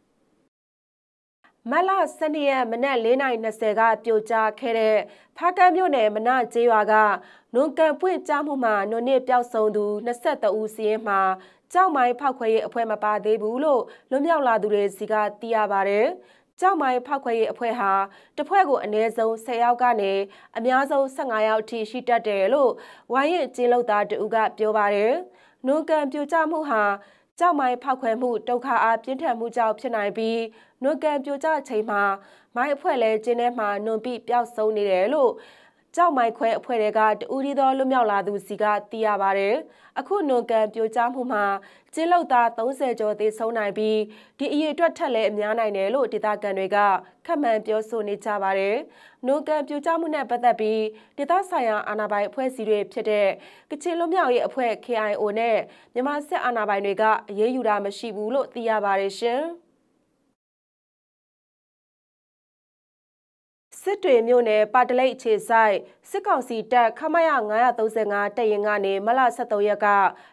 မလ12ရက်မနက်4:20ကပြိုကျခဲ့တဲ့ဖားကန်းမြို့နယ်မနကျေးရွာကနွန်ကန်ပွင့်ကြားမှုမှာနွန်နစ်ပျောက်ဆုံးသူ23ဦးစီးရင်မှာကြောက်မိုင်းဖောက်ခွဲရေးအဖွဲ့မပါသေးဘူးလို့လွတ်မြောက်လာသူတွေစီကသိရပါတယ်။ကြောက်မိုင်းဖောက်ခွဲရေးအဖွဲ့ဟာတဖွဲ့ကိုအနည်းဆုံး10ယောက်ကနေအများဆုံး15ယောက်ထိရှိတတ်တယ်လို့ဝိုင်းရင်ကျင်းလောက်သားတူကပြောပါတယ်။နွန်ကန်ပြိုကျမှုဟာကြောက်မိုင်းဖောက်ခွဲမှုဒုက္ခအားပြင်းထန်မှုကြောင့်ဖြစ်နိုင်ပြီးနွန်ကံပြိုကျချိန်မှာမိုင်းအဖွဲလဲခြင်းထဲမှာနွန်ပိပျောက်ဆုံးနေတယ်လို့ကြောက်မိုက်ခွဲအဖွဲ့တွေကတူရီသောလွတ်မြောက်လာသူစီကသိရပါတယ်။အခုနွန်ကန်ပြိုကျမှုမှာကျင်းလောက်သား30ကျော်သေဆုံးနိုင်ပြီးဒီအရေအတွက်ထက်လည်းအများနိုင်တယ်လို့ဒေသခံတွေကခန့်မှန်းပြောဆိုနေကြပါတယ်။နွန်ကန်ပြိုကျမှုနဲ့ပတ်သက်ပြီးဒေသဆိုင်ရာအာဏာပိုင်အဖွဲ့အစည်းတွေဖြစ်တဲ့ကချင်လွတ်မြောက်ရေးအဖွဲ့ KIO နဲ့မြန်မာစစ်အာဏာပိုင်တွေကအရေးယူတာမရှိဘူးလို့သိရပါတယ်ရှင်။စစ်တွေမြို့နယ်ပါတလိတ်အခြေဆိုင်စစ်ကောင်စီတပ်ခမရ935တပ်ရင်ကနေမလ23ရက်က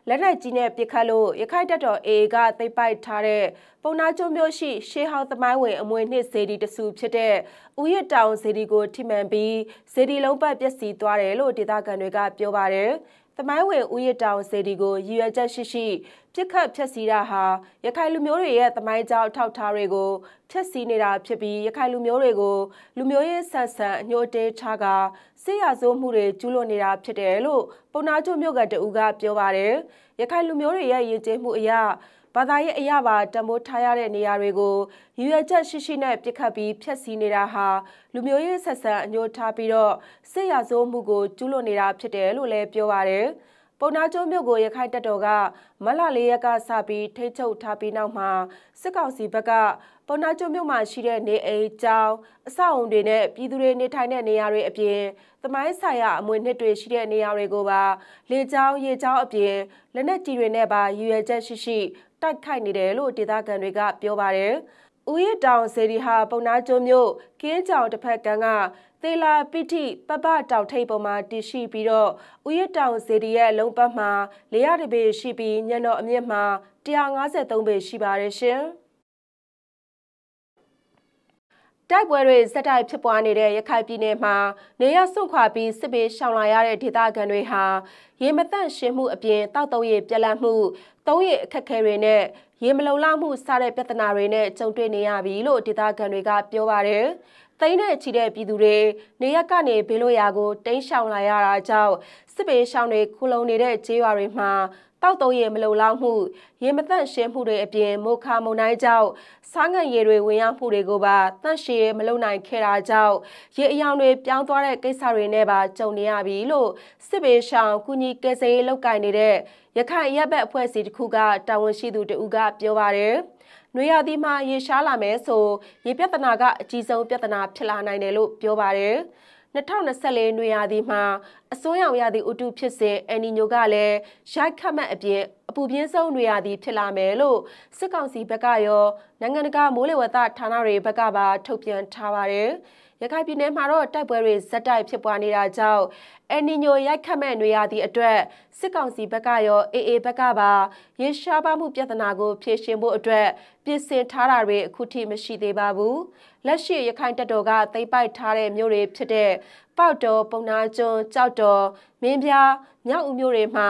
လက်နက်ကြီးနဲ့ပစ်ခတ်လို့ရခိုင်တပ်တော်အေကသိပ်ပိုက်ထားတဲ့ပုံနာကျုံမြို့ရှိရှေးဟောင်းသမိုင်းဝင်အမွေနှစ်ဇေဒီတစုဖြစ်တဲ့ဥရတောင်ဇေဒီကိုထိမှန်ပြီးဇေဒီလုံးပတ်ပျက်စီးသွားတယ်လို့ဒေသခံတွေကပြောပါတယ်။တမိုင်းဝင်ဦးရတောင်စေတီကိုရည်ရွယ်ချက်ရှိရှိပြစ်ခတ်ဖျက်ဆီးတာဟာရခိုင်လူမျိုးတွေရဲ့တမိုင်းကြောက်ထောက်ထားတွေကိုဖျက်ဆီးနေတာဖြစ်ပြီးရခိုင်လူမျိုးတွေကို လူမျိုးရေးဆန်ဆန်အညှို့တေးထားကဆေးရဆိုးမှုတွေကျူးလွန်နေတာဖြစ်တယ်လို့ပုံနာကျုံမြို့ကတူကပြောပါတယ်ရခိုင်လူမျိုးတွေရဲ့ရည်ကျေးမှုအရာဘာသာရေးအရာပါတံမိုးထားရတဲ့နေရာတွေကိုရည်ရွယ်ချက်ရှိရှိနဲ့ပြစ်ခတ်ပြီးဖျက်ဆီးနေတာဟာလူမျိုးရေးဆက်ဆံအညှိုးထားပြီးတော့စစ်ရာဇဝမှုကိုကျူးလွန်နေတာဖြစ်တယ်လို့လည်းပြောပါတယ်။ပုံနာကျုံမြို့ကိုရခိုင်တပ်တော်က မလ၄ရက်ကစပြီးထိတ်ချုပ်ထားပြီးနောက်မှာစစ်ကောင်စီဘက်ကပုံနာကျုံမြို့မှာရှိတဲ့နေအိမ်ကြောင်းအဆောက်အုံတွေနဲ့ပြည်သူတွေနေထိုင်တဲ့နေရာတွေအပြင်သမိုင်းဆိုင်ရာအမွေနှစ်တွေရှိတဲ့နေရာတွေကိုပါလေကြောင်းရေကြောင်းအပြင်လက်နက်ကြီးတွေနဲ့ပါရည်ရွယ်ချက်ရှိရှိတိုက်ခိုက်နေတယ်လို့ဒေသခံတွေကပြောပါတယ်။ဦးရတောင်ဇေဒီဟာပုံနာကျုံမြို့ကင်းကြောင်တစ်ဖက်ကန်းကသေလာပိဋိပပတောင်ထိပ်ပေါ်မှာတည်ရှိပြီးတော့ဦးရတောင်ဇေဒီရဲ့လုံပတ်မှာ၄ရတပေရှိပြီးညံတော်အမြင့်မှာ153ပေရှိပါတယ်ရှင်။တိုက်ပွဲတွေဇက်တိုက်ဖြစ်ပွားနေတဲ့ရခိုင်ပြည်နယ်မှာနေရစွန့်ခွာပြီးစစ်ဘေးရှောင်လာရတဲ့ဒေသခံတွေဟာရေမသန့်ရှင်းမှုအပြင်တောက်တုံးရည်ပြက်လက်မှုတုံးရည်အခက်အခဲတွေနဲ့ရေမလုံလောက်မှုစတဲ့ပြဿနာတွေနဲ့ကြုံတွေ့နေရပြီလို့ဒေသခံတွေကပြောပါတယ်။တိန်းနဲ့ချီတဲ့ပြည်သူတွေနေရက်ကနေဘေးလွတ်ရာကိုတိန်းရှောင်လာရတာကြောင့်စစ်ဘေးရှောင်တွေခုလုံနေတဲ့ခြေရွာတွေမှာတောက်တုံးရေမလုံလောက်မှုရေမသန့်ရှင်းမှုတွေအပြင်မိုခါမုန်တိုင်းကြောင့်စားငတ်ရေတွေဝင်ရောက်မှုတွေကိုပါသန့်ရှင်းရေမလုံနိုင် ခဲ့တာကြောင့်ရေအယောင်တွေပြောင်းသွားတဲ့ကိစ္စတွေနဲ့ပါကြုံနေရပြီလို့စစ်ဘေးရှောင်ကုညီကယ်ဆယ်ရေးလုပ်ကိုင်နေတဲ့ရခိုင်ရပ်ဘက်အဖွဲ့အစည်းတစ်ခုကတာဝန်ရှိသူတဦးကပြောပါတယ်နွေရာသီမှာရေရှားလာမယ်ဆိုရေပြဿနာကအကြီးဆုံးပြဿနာဖြစ်လာနိုင်တယ်လို့ပြောပါတယ်။2024နွေရာသီမှာအစိုးရရာသီဥတုဖြစ်စဉ်အန်နီညိုကလည်းရိုက်ခတ်မှတ်အပြင်အပူပြင်းဆုံးနွေရာသီဖြစ်လာမယ်လို့စစ်ကောင်စီဘက်ကရောနိုင်ငံတကာမိုးလေဝသဌာနတွေဘက်ကပါထုတ်ပြန်ထားပါတယ်။ရခိုင်ပြည်နယ်မှာတော့တိုက်ပွဲတွေဇက်တိုက်ဖြစ်ပွားနေတာကြောင့်အန်နီညိုရိုက်ခတ်မဲ့နေရသည့်အတွက်စစ်ကောင်စီဘက်ကရော အေအေဘက်ကပါရေရှားပါမှု ပြဿနာကိုဖြေရှင်းဖို့အတွက်ပြင်ဆင်ထားတာတွေအခုထိမရှိသေးပါဘူးလက်ရှိရခိုင်တပ်တော်ကသိမ်းပိုက်ထားတဲ့မြို့တွေဖြစ်တဲ့ပေါက်တော်ပုံနာကျွန်းကြောက်တော်မင်းပြားမြောက်ဦးမြို့တွေမှာ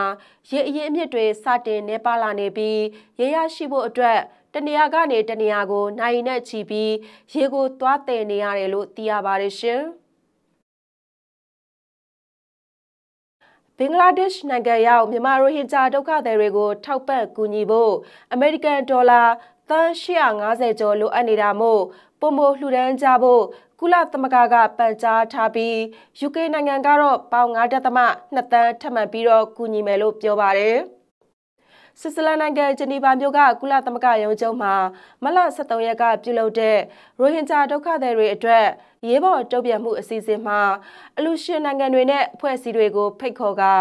ရေအရင်အမြစ်တွေစတင်နေပါလာနေပြီးရေရရှိဖို့အတွက်တနေရာကနေတနေရာကို နိုင်နဲ့ချီပြီးရေကို သွားတည်နေရတယ်လို့သိရပါတယ်ရှင်ဘင်္ဂလားဒေ့ရှ်နိုင်ငံရောက်မြန်မာရိုဟင်ဂျာဒုက္ခသည်တွေကိုထောက်ပံ့ကူညီဖို့အမေရိကန်ဒေါ်လာသန်း150ကျော်လိုအပ်နေတာမို့ပုံမလှူဒန်းကြဖို့ကုလသမဂ္ဂကပန်ကြားထားပြီး UK နိုင်ငံကတော့ပေါင်9.2တန်းထပ်မံပြီးတော့ကူညီမယ်လို့ပြောပါတယ်။ဆွစ်ဇာလန်နိုင်ငံဂျနီဗာမြို့ကကုလသမဂ္ဂရုံးချုပ်မှာမလ23ရက်ကပြုလုပ်တဲ့ရိုဟင်ဂျာဒုက္ခသည်တွေအတွက်ရေးပေါ်တုံ့ပြန်မှုအစီအစဉ်မှာအလူရှင်နိုင်ငံတွေနဲ့အဖွဲ့အစည်းတွေကိုဖိတ်ခေါ်ကာ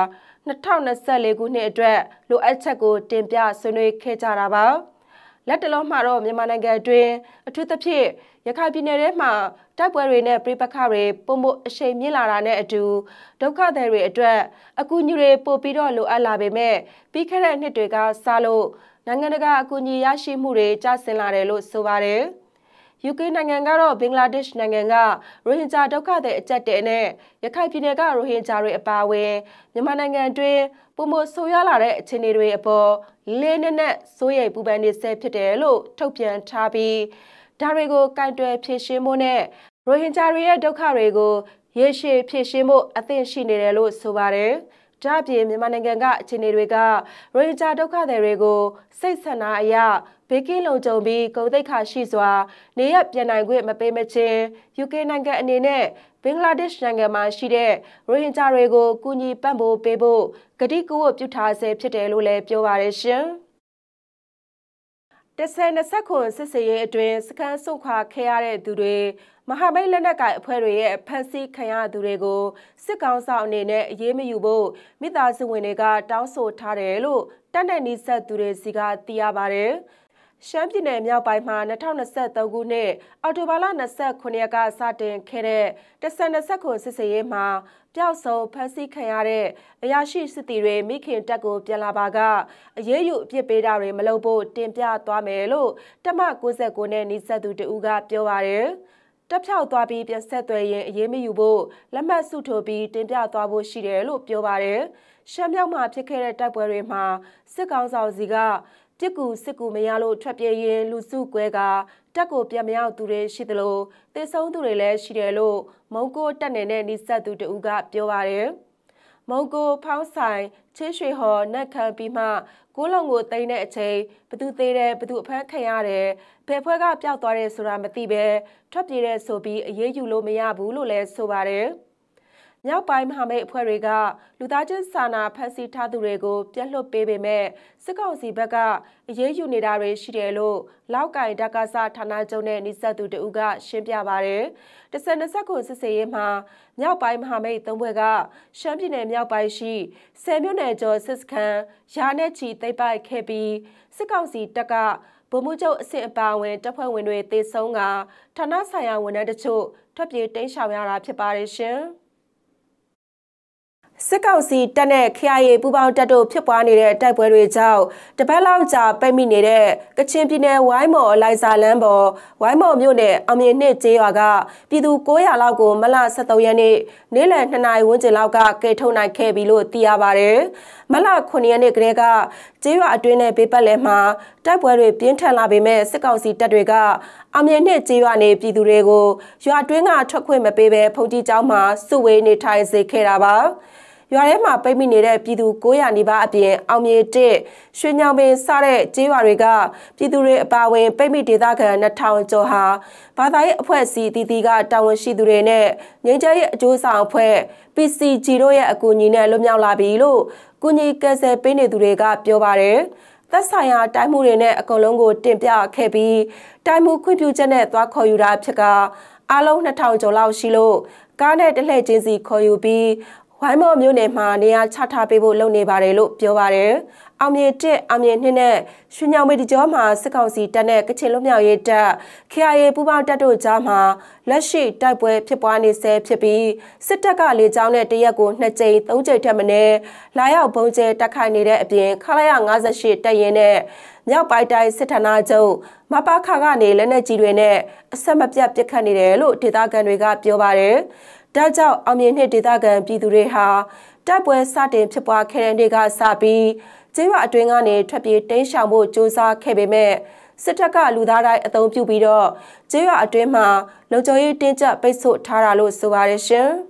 2024ခုနှစ်အတွက်လိုအပ်ချက်ကို တင်ပြဆွေးနွေးခဲ့ကြတာပါလက်တလုံးမှာတော့မြန်မာနိုင်ငံအတွင်းအထူးသဖြင့်ရခိုင်ပြည်နယ်ထဲမှာတိုက်ပွဲတွေနဲ့ပြပခတွေပုံမအရှိန်မြင့်လာတာနဲ့အတူဒုက္ခသည်တွေအတွက် အကူအညီတွေပို့ပြီးတော့လိုအပ်လာပေမဲ့ပြီးခဲ့တဲ့နှစ်တွေကစလို့နိုင်ငံတကာအကူအညီရရှိမှုတွေကျဆင်းလာတယ်လို့ဆိုပါတယ်။ UK နိုင်ငံကတော့ဘင်္ဂလားဒေ့ရှ်နိုင်ငံကရိုဟင်ဂျာဒုက္ခသည်အကြက်တဲနဲ့ရခိုင်ပြည်နယ်ကရိုဟင်ဂျာတွေအပါအဝင်မြန်မာနိုင်ငံတွင်ပုံမဆိုးရွားလာတဲ့အခြေအနေတွေအပေါ်လေးနက်နက်စိုးရိမ်ပူပန်နေဆဲဖြစ်တယ်လို့ထုတ်ပြန်ထားပြီးဒါတွေကိုကင်တွယ်ဖြည့်ရှင်းဖို့နဲ့ရိုဟင်ဂျာတွေရဲ့ဒုက္ခတွေကိုရရှိဖြည့်ရှင်းဖို့အသင့်ရှိနေတယ်လို့ဆိုပါတယ်။ဒါ့အပြင်မြန်မာနိုင်ငံကအခြေအနေတွေကရိုဟင်ဂျာဒုက္ခသည်တွေကိုစိတ်ဆန္ဒအရဘေးကင်းလုံခြုံပြီးဂုဏ်သိက္ခာရှိစွာ နေရပြန်နိုင်ခွင့်မပေးမချင်း UK နိုင်ငံအနေနဲ့ဘင်္ဂလားဒေ့ရှ်နိုင်ငံမှာရှိတဲ့ရိုဟင်ဂျာတွေကိုကူညီပံ့ပိုးပေးဖို့ကတိကဝတ်ပြုထားဆဲဖြစ်တယ်လို့လည်းပြောပါရရှင်။2029စစ်စေရေးအတွင်းစခန်းဆုတ်ခွာခဲ့ရတဲ့သူတွေမဟာမိတ်လက်နက်ကိုင်အဖွဲ့တွေရဲ့ဖမ်းဆီးခံရသူတွေကိုစစ်ကောင်စောက်အနေနဲ့အရေးမယူဖို့မိသားစုဝင်တွေက တောင်းဆိုထားတယ်လို့တန်တဲ့နီးဆက်သူတွေစီကသိရပါတယ်။ရှမ်းပြည်နယ်မြောက်ပိုင်းမှာ2023ခုနှစ်အော်တိုဘာလ29ရက်ကစတင်ခဲ့တဲ့တဆန်20ခုစစ်စရေးမှာပျောက်ဆုံးဖမ်းဆီးခံရတဲ့အရာရှိစစ်တီတွေမိခင်တက်ကို ပြန်လာပါကအရေးယူအပြစ်ပေးတာတွေမလုပ်ဖို့တင်ပြသွားမယ်လို့တမ69နဲ့နှိဆက်သူတဦးကပြောပါတယ်တက်ဖြောက်သွားပြီးပြန်ဆက်သွယ်ရင်အေးမယူဖို့လက်မှတ်စုထိုးပြီးတင်ပြသွားဖို့ရှိတယ်လို့ပြောပါတယ်။ရှမ်းမြောက်မှာဖြစ်ခဲ့တဲ့တိုက်ပွဲတွေမှာစစ်ကောင်ဆောင်စီကပြစ်ကူစစ်ကူမရလို့ထွက်ပြေးရင်းလူစုကွဲကတက်ကိုပြန်မရောက်သူတွေရှိသလိုသေဆုံးသူတွေလည်းရှိတယ်လို့မုံကိုတက်နေတဲ့နေဆက်သူတဦးကပြောပါတယ်မုံကိုဖောင်းဆိုင်ချင်းရွှေဟော်နက်ခံပြီးမှကိုးလုံကိုတိမ့်တဲ့အချိန်ဘသူသေးတယ်ဘသူအဖမ်းခံရတယ်ဖယ်ဖွဲကပျောက်သွားတယ်ဆိုတာမသိပဲထွက်ပြေးတဲ့ဆိုပြီးအေးအေးယူလို့မရဘူးလို့လည်းဆိုပါတယ်။မြောက်ပိုင်းမဟာမိတ်အဖွဲ့တွေကလူသားချင်းစာနာဖက်ဆီးထားသူတွေကိုပြတ်လွတ်ပေးပေမဲ့စစ်ကောင်စီဘက်ကအရေးယူနေတာတွေရှိတယ်လို့လောက်ကင်ဒါကာစာဌာနချုပ်နဲ့နှိဆက်သူတဦးကရှင်းပြပါတယ်။တစ်ဆက်နှစ်ဆက်ကိုစစ်စေးရေးမှာမြောက်ပိုင်းမဟာမိတ်သုံးဘွဲကရှမ်းပြည်နယ်မြောက်ပိုင်းရှိဆယ်မြို့နယ်ကျော်စစ်ခန်းရာနဲ့ချီသိပိုက်ခဲ့ပြီးစစ်ကောင်စီတပ်ကဗိုလ်မှူးချုပ်အဆင့်အပါဝင်တပ်ဖွဲ့ဝင်တွေတေဆုံးကဌာနဆိုင်ရာဝန်ထမ်းတချို့ထွက်ပြေးတိမ်းရှောင်ရတာဖြစ်ပါတယ်ရှင်။စစ်ကောင်စီတပ်နဲ့ KIA ပူးပေါင်းတပ်တို့ဖြစ်ပွားနေတဲ့တိုက်ပွဲတွေကြောင့်တပတ်လောက်ကြာပိတ်မိနေတဲ့ကချင်ပြည်နယ်ဝိုင်းမော်အလိုက်စာလန်းပေါ်ဝိုင်းမော်မြို့နယ်အောင်မြင်နှစ်ကျေးရွာကပြည်သူ900လောက်ကိုမလ23ရက်နေ့နေ့လယ်2နာရီဝန်းကျင်လောက်ကကယ်ထုတ်နိုင်ခဲ့ပြီလို့သိရပါတယ်။မလ9ရက်နေ့ကတည်းကကျေးရွာအတွင်းနဲ့ဘေးပတ်လည်မှာတိုက်ပွဲတွေပြင်းထန်လာပေမဲ့စစ်ကောင်စီတပ်တွေကအောင်မြင်နှစ်ကျေးရွာနေပြည်သူတွေကိုရွာတွင်းကထွက်ခွင့်မပေးဘဲဖုန်ကြီးကျောင်းမှာစုဝေးနေထိုင်စေခဲ့တာပါ။ရွာထဲမှာပိတ်မိနေတဲ့ပြည်သူ900နီးပါးအပြင် အောင်မြေတက်ရွှေညောင်ပင်စတဲ့ကျေးရွာတွေကပြည်သူတွေအပါအဝင်ပိတ်မိဒေသခံ2000ကျော်ဟာဘာသာရေးအဖွဲ့အစည်းအသီးသီးကတာဝန်ရှိသူတွေနဲ့ငြိမ်းချမ်းရေးအကျိုးဆောင်အဖွဲ့ PCG တို့ရဲ့အကူအညီနဲ့လွတ်မြောက်လာပြီလို့ကုညီကယ်ဆယ်ပေးနေသူတွေကပြောပါတယ်သက်ဆိုင်ရာတိုင်းမှုတွေနဲ့အကုန်လုံးကိုတင်ပြခဲ့ပြီးတိုင်းမှုခွင့်ပြုချက်နဲ့သွားခေါ်ယူတာဖြစ်ကအားလုံး2000ကျော်လောက်ရှိလို့ကားနဲ့တလှည့်ချင်းစီခေါ်ယူပြီးဝိုင်းမော်မြို့နယ်မှာနေရာချထားပေးဖို့လုပ်နေပါတယ်လို့ပြောပါတယ်။အောင်မြေတက်အောင်မြေနှစ်နဲ့ရွှေညောင်မေတကြောမှာစစ်ကောင်စီတပ်နဲ့ကချင်လွတ်မြောက်ရေးတပ် KIA ပူးပေါင်းတပ်တို့ကြားမှာလက်ရှိတိုက်ပွဲဖြစ်ပွားနေဆဲဖြစ်ပြီးစစ်တပ်ကလေကြောင်းနဲ့တရက်ကို2ကြိမ်3ကြိမ်ထက်မနည်းလာရောက်ပုံကျဲတိုက်ခိုက်နေတဲ့အပြင်ခလာရ58တပ်ရင်းနဲ့မြောက်ပိုင်းတိုင်းစစ်ဌာနချုပ်မပခါကနေလက်နက်ကြီးတွေနဲ့အဆက်မပြတ်ပစ်ခတ်နေတယ်လို့ဒေသခံတွေကပြောပါတယ်။ဒါကြောင့်အောင်မြင်နှစ်ဒေသခံပြည်သူတွေဟာတိုက်ပွဲစတင်ဖြစ်ပွားခဲ့တဲ့နေ့ကစပြီးကျေးရွာအတွင်းကနေထွက်ပြေးတိမ်းရှောင်ဖို့ကြိုးစားခဲ့ပေမဲ့စစ်တပ်ကလူသားတိုင်းအုံပြုပြီးတော့ကျေးရွာအတွင်းမှာလုံခြုံရေးတင်းကျပ်ပိတ်ဆို့ထားတာလို့ဆိုပါတယ်ရှင်။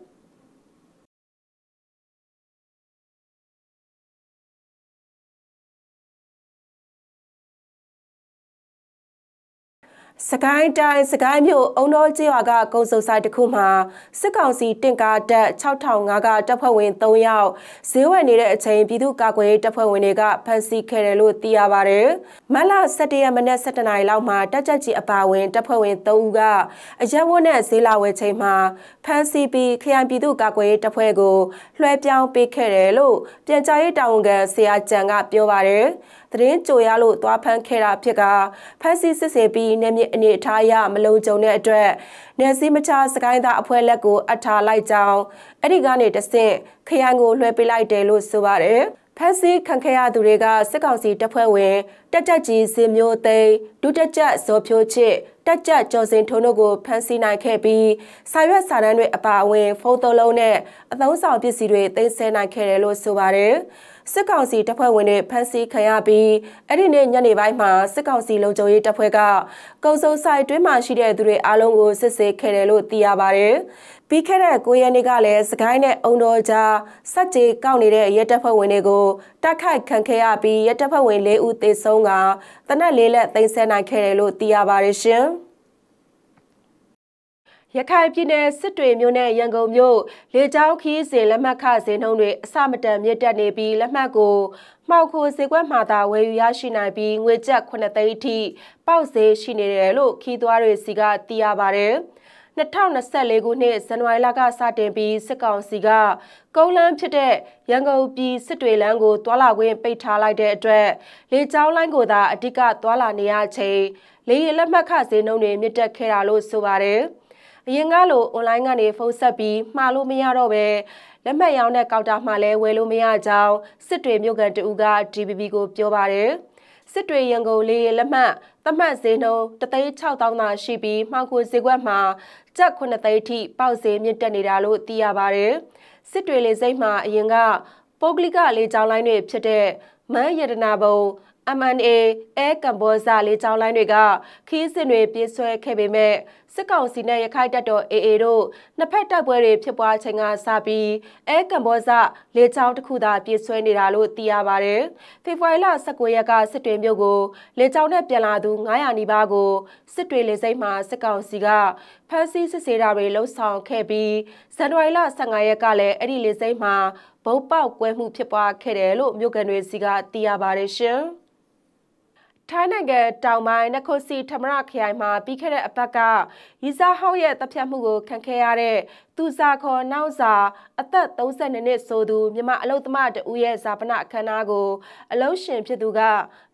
စကိုင်းတိုင်းစကိုင်းမြို့အုံတော်ကျေးရွာကကုံစုံဆိုင်တစ်ခုမှာစစ်ကောင်စီ တင့်ကားတပ်6005ကတပ်ဖွဲ့ဝင်3ယောက်ဈေးဝယ်နေတဲ့အချိန်ပြည်သူ့ကာကွယ်ရေးတပ်ဖွဲ့ဝင်တွေကဖမ်းဆီးခဲ့တယ်လို့သိရပါတယ်။မတ်လ17ရက်မနက်7:00နာရီလောက်မှာတပ်ချက်ကြီးအပါဝင်တပ်ဖွဲ့ဝင်3ဦးကအရက်ဝတ်နဲ့ဈေးလာဝယ်ချိန်မှာဖမ်းဆီးပြီးခရိုင်ပြည်သူ့ကာကွယ်ရေးတပ်ဖွဲ့ကိုလွှဲပြောင်းပေးခဲ့တယ်လို့ပြန်ကြားရေးတာဝန်ခံဆရာကြံကပြောပါတယ်။သတင်းကြိုရလို့သွားဖမ်းခဲ့တာဖြစ်ကဖမ်းဆီးစစ်ဆေးပြီးနေမြေအနေအထားအရမလုံခြုံတဲ့အတွက်နယ်စည်းမခြားစကိုင်းသားအဖွဲ့လက်ကိုအထားလိုက်ကြောင်းအဲ့ဒီကနေတဆင့်ခရိုင်ကိုလွှဲပေးလိုက်တယ်လို့ဆိုပါတယ်ဖက်စီခံခဲ့ရသူတွေကစစ်ကောင်စီတပ်ဖွဲ့ဝင်တက်တက်ကြီးစင်မျိုးသိန်းဒုတက်ချက်ဇော်ဖြိုးချစ်တက်ကြကျော်စင်ထုံးတို့ကိုဖမ်းဆီးနိုင်ခဲ့ပြီးစာရွက်စာတမ်းတွေအပါအဝင်ဖုန်းသုံးလုံးနဲ့အသုံးဆောင်ပစ္စည်းတွေတင်ဆက်နိုင်ခဲ့တယ်လို့ဆိုပါတယ်။စစ်ကောင်စီတပ်ဖွဲ့ဝင်တွေဖမ်းဆီးခံရပြီးအဲ့ဒီနေ့ညနေပိုင်းမှာစစ်ကောင်စီလုံခြုံရေးတပ်ဖွဲ့ကကုံစုံဆိုင်တွင်းမှာရှိတဲ့သူတွေအားလုံးကိုစစ်ဆေးခဲ့တယ်လို့သိရပါတယ်။ပြီးခဲ့တဲ့9ရက်နေ့ကလည်းစကိုင်းနဲ့အုံတော်ကြားစက်ကြေကောက်နေတဲ့ရဲတပ်ဖွဲ့ဝင်တွေကိုတိုက်ခိုက်ခံခဲ့ရပြီးရဲတပ်ဖွဲ့ဝင်၄ဦးသေဆုံးကတနက်လေးလက်သိမ်းဆည်းနိုင်ခဲ့တယ်လို့သိရပါတယ်ရှင်။ရခိုင်ပြည်နယ်စစ်တွေမြို့နဲ့ရန်ကုန်မြို့လေကြောင်းခီးစဉ်လက်မှတ်ခဈေးနှုန်းတွေအစမတန်မြင့်တက်နေပြီးလက်မှတ်ကိုမှောက်ခိုဈေးကွက်မှာသာဝယ်ယူရရှိနိုင်ပြီးငွေကျပ်9သိန်းအထိပေါက်ဈေးရှိနေတယ်လို့ခီးသွားတွေစီကသိရပါတယ်။2024ခုနှစ်ဇန်နဝါရီလကစတင်ပြီးစစ်ကောင်စီကကုန်းလန်းဖြစ်တဲ့ရန်ကုန်ပြည်စစ်တွေလမ်းကိုသွာလာခွင့်ပိတ်ထားလိုက်တဲ့အတွက်လေကြောင်းလိုင်းကိုသာအဓိကသွာလာနေရချိန်လေယာဉ်လက်မှတ်ခဈေးနှုန်းတွေမြင့်တက်ခဲ့တာလို့ဆိုပါတယ်။အရင်ကလိုအွန်လိုင်းကနေဖုန်းဆက်ပြီးမှားလို့မရတော့ပဲလက်မှတ်ရောင်းတဲ့ကောက်တာမှလည်းဝယ်လို့မရကြောင်းစစ်တွေမြို့ကန်တူက DBB ကို ပြောပါတယ်စစ်တွေရန်ကုန်လေးလက်မှတ်တမှတ်ဈေးနှုန်း36000သာရှိပြီးမှောင်ခိုဈေးကွက်မှာကျပ်9သိန်းထိပေါက်ဈေးမြင့်တက်နေတာလို့သိရပါတယ်စစ်တွေလေစိတ်မှာအရင်ကပုဂ္ဂလိကလေကြောင်းလိုင်းတွေဖြစ်တဲ့မန်းရတနာဘုံ MNA Air Cambodia လေကြောင်းလိုင်းတွေကခီးစင်တွေပြေးဆွဲခဲ့ပေမဲ့စစ်ကောင်စီနဲ့ရခိုင်တပ်တော် AA တို့နှစ်ဖက်တိုက်ပွဲတွေဖြစ်ပွားချိန်ကစပြီးအဲကမ်ဘောဇလေချောင်းတစ်ခုသာပြေးဆွဲနေတာလို့သိရပါတယ်။ဖေဖော်ဝါရီလ19ရက်ကစစ်တွေမြို့ကိုလေချောင်းနဲ့ပြန်လာသူ900နီးပါးကိုစစ်တွေလေစိတ်မှာစစ်ကောင်စီကဖမ်းဆီးစစ်ဆေးတာတွေလှုပ်ဆောင်ခဲ့ပြီးဇန်နဝါရီလ15ရက်ကလည်းအဲ့ဒီလေစိတ်မှာဗုံးပေါက်ကွဲမှုဖြစ်ပွားခဲ့တယ်လို့မြို့ကန်တွေစီကသိရပါတယ်ရှင်။ထိုင်းနိုင်ငံတောင်ပိုင်းနခုစီထမရခရိုင်မှာပြီးခဲ့တဲ့အပတ်ကရီစာဟောက်ရဲ့တပ်ဖြတ်မှုကိုခံခဲ့ရတဲ့သူစာခေါ်နောက်စာအသက်32နှစ်ဆိုသူမြမအလုသမတဦးရဲ့ဇာပနအခမ်းအနားကိုအလုံရှင်ဖြစ်သူက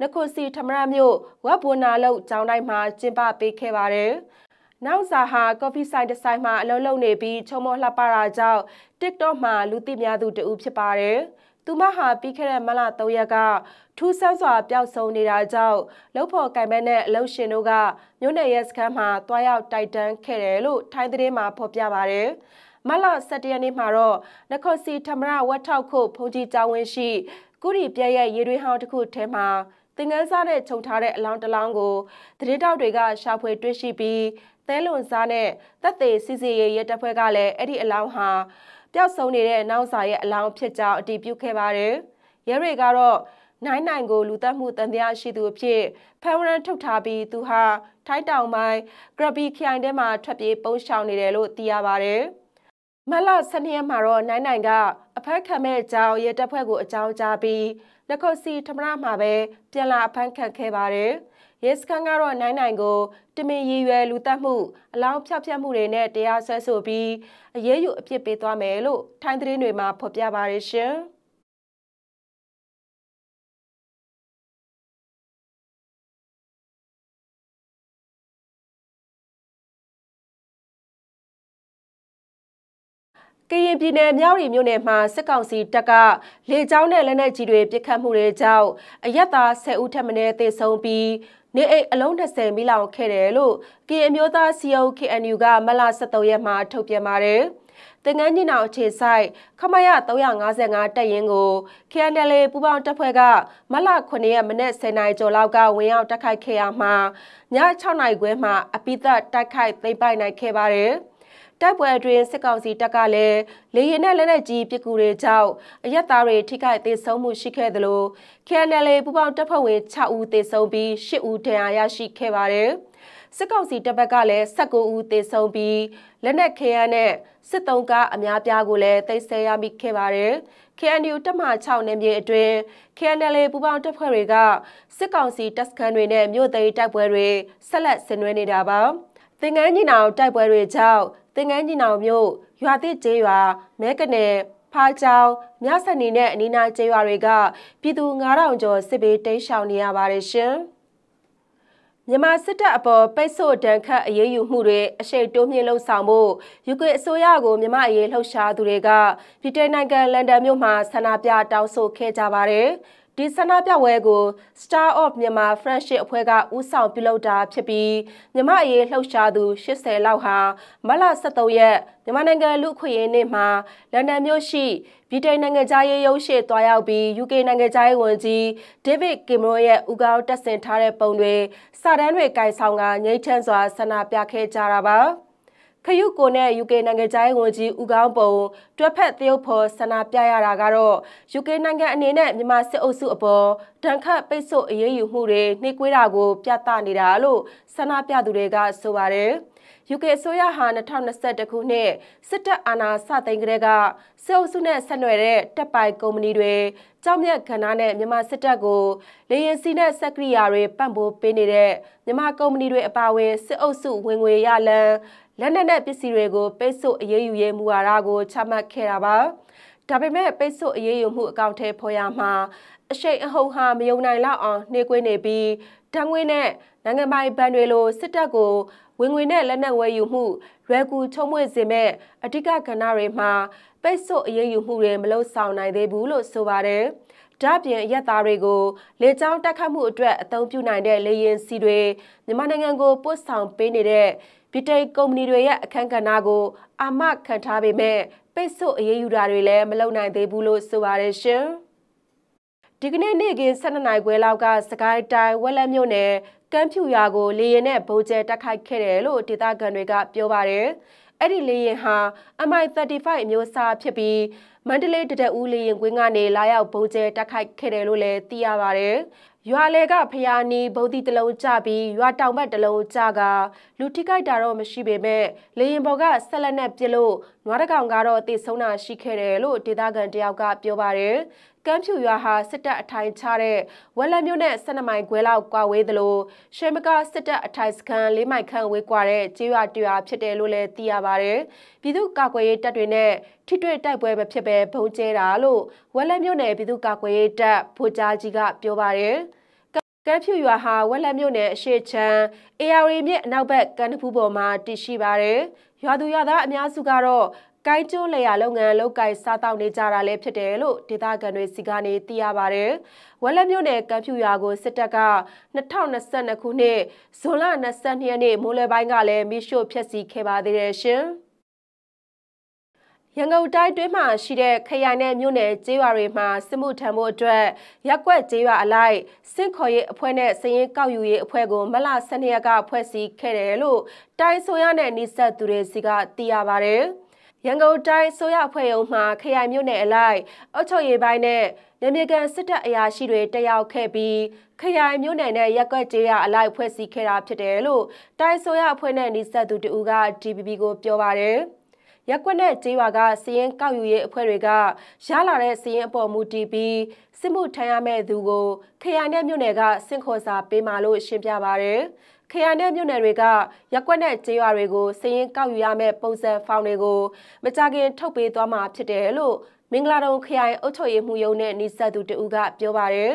နခုစီထမရမြို့ဝက်ဘူနာလုတ်ကျောင်းတိုင်းမှာကျင်းပပေးခဲ့ပါတယ်။နောက်စာဟာကော်ဖီဆိုင်တစ်ဆိုင်မှာအလုံးလုံးနေပြီးချုံမောလှပတာကြောင့် TikTok မှာလူသိများသူတဦးဖြစ်ပါတယ်။သူမဟာပြီးခဲ့တဲ့မလ3ရက်ကထူးဆန်းစွာပျောက်ဆုံးနေတာကြောင့်လုံဖော်ကင်မန်းနဲ့အလုံရှင်တို့ကမြို့နယ်ရဲစခန်းမှာတွားရောက်တိုက်တန်းခဲ့တယ်လို့ထိုင်းသတင်းမှာဖော်ပြပါရယ်မလ17ရက်နေ့မှာတော့နခွန်စီထမရဝက်ထောက်ခုဘုံကြီးကျောင်းဝင်းရှိကုရီပြည့်ရဲ့ရေတွေးဟောင်းတစ်ခုထဲမှာသင်္ကန်းစားနဲ့ခြုံထားတဲ့အလောင်းတလောင်းကိုသတင်းတောက်တွေကရှာဖွေတွေ့ရှိပြီးသဲလွန်စားနဲ့တပ်သေးစီစီရဲရဲတပ်ဖွဲ့ကလည်းအဲ့ဒီအလောင်းဟာပျောက်ဆုံးနေတဲ့နောက်စာရဲ့အလောင်းဖြစ်ကြောင်းအတည်ပြုခဲ့ပါတယ်။ရဲတွေကတော့နိုင်နိုင်ကိုလူသက်မှုတန်တရားရှိသူအဖြစ်ဖမ်းဝရမ်းထုတ်ထားပြီးသူဟာထိုက်တောင်ပိုင်းဂရဘီခိုင်ထဲမှာထွက်ပြေးပုန်းရှောင်နေတယ်လို့သိရပါတယ်။မလ၁၂ရက်မှာတော့နိုင်နိုင်ကအဖမ်းခံမဲ့အကြောင်းရဲတပ်ဖွဲ့ကို အကြောင်းကြားပြီးနခုတ်စီထမရမှာပဲပြန်လာအဖမ်းခံခဲ့ပါတယ်။ရဲစခန်းကတော့နိုင်နိုင်ကိုတမင်ရည်ရွယ်လူသက်မှုအလောင်းဖျောက်ဖျက်မှုတွေနဲ့တရားစွဲဆိုပြီးအရေးယူအပြစ်ပေးသွားမယ်လို့ထိုင်းသတင်းတွေမှာဖော်ပြပါတယ်ရှင်။ကရင်ပြည်နယ်မြောက်ရီမြို့နယ်မှာစစ်ကောင်စီတပ်ကလေကြောင်းနဲ့လက်နက်ကြီးတွေပစ်ခတ်မှုတွေကြောင့်အရက်သား10ဦးထပ်မံသေဆုံးပြီးနေအိမ်အလုံး20မိလောင်ခဲ့တယ်လို့ကရင်အမျိုးသား COKNU ကမလ23ရက်မှာထုတ်ပြန်ပါတယ်။တင်ငန်းညင်အောင်ခြေဆိုင်ခမရ355တပ်ရင်းကို KNL ပူပေါင်းတပ်ဖွဲ့ကမလ9ရက်မနေ့10နာရီကျော်လောက်ကဝင်ရောက်တိုက်ခိုက်ခဲ့ရမှာည6နာရီခွဲမှာအပိသက်တိုက်ခိုက်သိမ်းပိုက်နိုင်ခဲ့ပါတယ်။တိုက်ပွဲအတွင်းစစ်ကောင်စီတပ်ကလည်းလေရင်နဲ့လက်နက်ကြီးပစ်ကူတွေကြောင့်အရက်သားတွေထိခိုက်သေးဆုံးမှုရှိခဲ့သလို KNL ပူးပေါင်းတပ်ဖွဲ့ဝင်6ဦးသေဆုံးပြီး10ဦးဒဏ်ရာရရှိခဲ့ပါတယ်။စစ်ကောင်စီတပ်ဘက်ကလည်း19ဦးသေဆုံးပြီးလက်နက်ခဲယမ်းနဲ့စစ်တုံးကားအများပြားကိုလည်းသိမ်းဆည်းရမိခဲ့ပါတယ်။ KNU တပ်မ6နယ်မြေအတွင်း KNL ပူးပေါင်းတပ်ဖွဲ့တွေကစစ်ကောင်စီတပ်စခန်းတွေနဲ့မြို့သိမ်းတိုက်ပွဲတွေဆက်လက်ဆင်နွှဲနေတာပါ။သင်္ကန်းညီနောင်တိုက်ပွဲတွေကြောင့်သင်္ကန်းညီနောင်မြို့ရွာသစ်ကျေးရွာမဲကနယ်ဖားချောင်းမြဆန်နေနဲ့အနီးနားကျေးရွာတွေကပြည်သူ9000ကျော်စစ်ဘေးတိမ်းရှောင်နေရပါတယ်ရှင်မြန်မာစစ်တပ်အပေါ်ပိတ်ဆို့ဒဏ်ခတ်အရေးယူမှုတွေအရှိန်တိုးမြင့်လှုပ်ဆောင်မှုယူကရိန်းအစိုးရကိုမြန်မာအရေးလှုပ်ရှားသူတွေကဗြိတိန်နိုင်ငံလန်ဒန်မြို့မှာဆန္ဒပြတောင်းဆိုခဲ့ကြပါတယ်။ဒီဆန္ဒပြပွဲကို Star of Myanmar Friendship အဖွဲ့ကဦးဆောင်ပြုလုပ်တာဖြစ်ပြီးမြမအရေးလှုပ်ရှားသူ80လောက်ဟာမလ23ရက်မြန်မာနိုင်ငံလူခွေရင်းနေ့မှာလန်ဒန်မြို့ရှိဗြိတိန်နိုင်ငံသားရေးရုံးရှိတွားရောက်ပြီး UK နိုင်ငံသားရေးဝန်ကြီး David Cameron ရဲ့ဦးခေါင်းတက်ဆင်ထားတဲ့ပုံတွေစာတမ်းတွေကင်ဆောင်ကငြိမ်းချမ်းစွာဆန္ဒပြခဲ့ကြတာပါ။ခရုကိုနဲ့ UK နိုင်ငံခြားရေးဝန်ကြီးဦးကောင်းပုံ တွက်ဖက်သရုပ်ဖော်ဆန္ဒပြရတာကတော့ UK နိုင်ငံအနေနဲ့မြန်မာစစ်အုပ်စုအပေါ်ဒဏ်ခတ်ပိတ်ဆို့အရေးယူမှုတွေနှိကွေးတာကို ပြသနေတာလို့ဆန္ဒပြသူတွေကဆိုပါတယ်။ UK အစိုးရဟာ2021ခုနှစ်စစ်တပ်အာဏာစသိမ်းကတည်းကစစ်အုပ်စုနဲ့ဆက်နွယ်တဲ့တပ်ပိုင်ကုမ္ပဏီတွေကြောက်မြက်ကဏ္ဍနဲ့မြန်မာစစ်တပ်ကိုလေရင်စီနဲ့စက်ကရိယာတွေပံ့ပိုးပေးနေတဲ့မြန်မာကုမ္ပဏီတွေအပါအဝင်စစ်အုပ်စုဝင်ငွေရလန်လက်နက်နဲ့ပစ္စည်းတွေကိုပိတ်ဆို့အရေးယူရေးမူဝါဒကိုချမှတ်ခဲ့တာပါဒါပေမဲ့ပိတ်ဆို့အရေးယူမှုအကောင့်ထဲဖော်ရမှာအရှိန်အဟုန်ဟာမယုံနိုင်လောက်အောင်နှေးကွေးနေပြီးတံငွေနဲ့နိုင်ငံပိုင်ဘဏ်တွေလိုစစ်တပ်ကိုဝင်ငွေနဲ့လက်နက်ဝယ်ယူမှုရွယ်ကူချုံမွေ့စေမဲ့အဓိကကဏ္ဍတွေမှာပိတ်ဆို့အရေးယူမှုတွေမလုပ်ဆောင်နိုင်သေးဘူးလို့ဆိုပါတယ်။ဒါ့ပြင်ရက်သားတွေကိုလေကြောင်းတိုက်ခတ်မှုအတွက်အသုံးပြုနိုင်တဲ့လေယာဉ်စီတွေမြန်မာနိုင်ငံကိုပို့ဆောင်ပေးနေတဲ့ဗြိတိန်ကုမ္ပဏီတွေရဲ့အခန်းကဏ္ဍကိုအာမခံထားပေမဲ့ပိတ်ဆို့အရေးယူတာတွေလည်းမလုပ်နိုင်သေးဘူးလို့ဆိုပါတယ်ရှင်။ဒီကနေ့နေ့ကင်း12နာရီခွဲလောက်ကစကိုင်းတိုင်းဝက်လက်မြို့နယ်ကမ်းဖြူရွာကိုလေယာဉ်နဲ့ဗုံးကျဲတိုက်ခိုက်ခဲ့တယ်လို့ဒေသခံတွေကပြောပါတယ်။အဲ့ဒီလေယာဉ်ဟာ MI-35 အမျိုးအစားဖြစ်ပြီးမန္တလေးတဒအူးလေယာဉ်ကွင်းကနေလာရောက်ဗုံးကျဲတိုက်ခိုက်ခဲ့တယ်လို့လည်းသိရပါတယ်။ရွာလေကဖျားနီးဗုဒ္ဓတလုံးကြပြီးရွာတောင်ဘက်တလုံးကြကလူထိခိုက်တာတော့မရှိပေမဲ့လေရင်ပေါ်ကဆက်လက်နဲ့ပြစ်လို့နွားတကောင်ကတော့တည်ဆုံးတာရှိခဲ့တယ်လို့ဒေသခံတယောက်ကပြောပါတယ်။ကမ်းဖြူရွာဟာစစ်တပ်အထိုင်ချတဲ့ဝက်လက်မြို့နဲ့၁၂မိုင်ခွဲလောက်ကွာဝေးသလိုရှေမကစစ်တပ်အထိုင်စခန်း၄မိုင်ခန့်ဝေးကွာတဲ့ကျေးရွာတရွာဖြစ်တယ်လို့လည်းသိရပါတယ်။ပြည်သူ့ကာကွယ်ရေးတပ်တွေနဲ့ထိတွေ့တိုက်ပွဲမဖြစ်ဘဲဘုံကျဲတာလို့ဝက်လက်မြို့နယ်ပြည်သူ့ကာကွယ်ရေးတပ်ဗိုလ်ကြားကြီးကပြောပါတယ်။ကဲဖြူရွာဟာဝက်လက်မြို့နယ်အရှေ့ချမ်းအေရီမြစ်အနောက်ဘက်ကန်တပူးပေါ်မှာတည်ရှိပါတယ်။ရွာသူရွာသားအများစုကတော့ကိုင်းကျိုးလေယာလုပ်ငန်းလုပ်ကိုင်စားတောက်နေကြတာလည်းဖြစ်တယ်လို့ဒေသခံတွေစီကနေသိရပါတယ်။ဝက်လက်မြို့နယ်ကံဖြူရွာကိုစစ်တပ်က2022ခုနှစ်ဇွန်လ22ရက်နေ့မိုးလယ်ပိုင်းကလည်းမိရှို့ဖျက်ဆီးခဲ့ပါသေးတယ်ရှင်။ရန်ကုန်တိုင်းတွင်းမှာရှိတဲ့ခရိုင်နဲ့မြို့နယ်ကျေးရွာတွေမှာစစ်မှုထမ်းဖို့အတွက် ရက်ွက်ကျေးရွာအလိုက်စစ်ခေါ်ရေးအဖွဲ့နဲ့စရင်ကောက်ယူရေးအဖွဲ့ကို မလ12ရက်ကဖွဲ့စည်းခဲ့တယ်လို့တိုင်းဆိုရနဲ့နှိဆက်သူတွေစီကသိရပါဗျ။ရန်ကုန်တိုင်းဆိုရအဖွဲ့ရုံးမှခရိုင်မြို့နယ်အလိုက်အုတ်ချုပ်ရေးပိုင်းနဲ့နေမြေကန်စစ်တပ်အရာရှိတွေတက်ရောက်ခဲ့ပြီးခရိုင်မြို့နယ်နဲ့ရက်ကွက်ကျေးရအလိုက်ဖွဲ့စည်းခဲ့တာဖြစ်တယ်လို့တိုင်းဆိုရအဖွဲ့နဲ့နေဆက်သူတူက DPP ကိုပြောပါတယ်ရက်ကွက်နဲ့ကျေးရွာကစည်ရင်ကောက်ယူရေးအဖွဲ့တွေကရလာတဲ့စည်ရင်အပေါ်မူတည်ပြီးစစ်မှုထမ်းရမဲ့သူကိုခရိုင်နဲ့မြို့နယ်ကစင့်ခေါ်စာပေးမှလို့ရှင်းပြပါရယ်ခရိုင်နဲ့မြို့နယ်တွေကရက်ွက်နဲ့ကျေးရွာတွေကိုစည်ရင်ကောက်ယူရမဲ့ပုံစံဖောင်တွေကိုမကြခင်ထုတ်ပေးသွားမှာဖြစ်တယ်လို့မင်္ဂလာတုံခရိုင်အုပ်ချုပ်ရေးမှူးရုံးနဲ့နှိစက်သူတဦးကပြောပါရယ်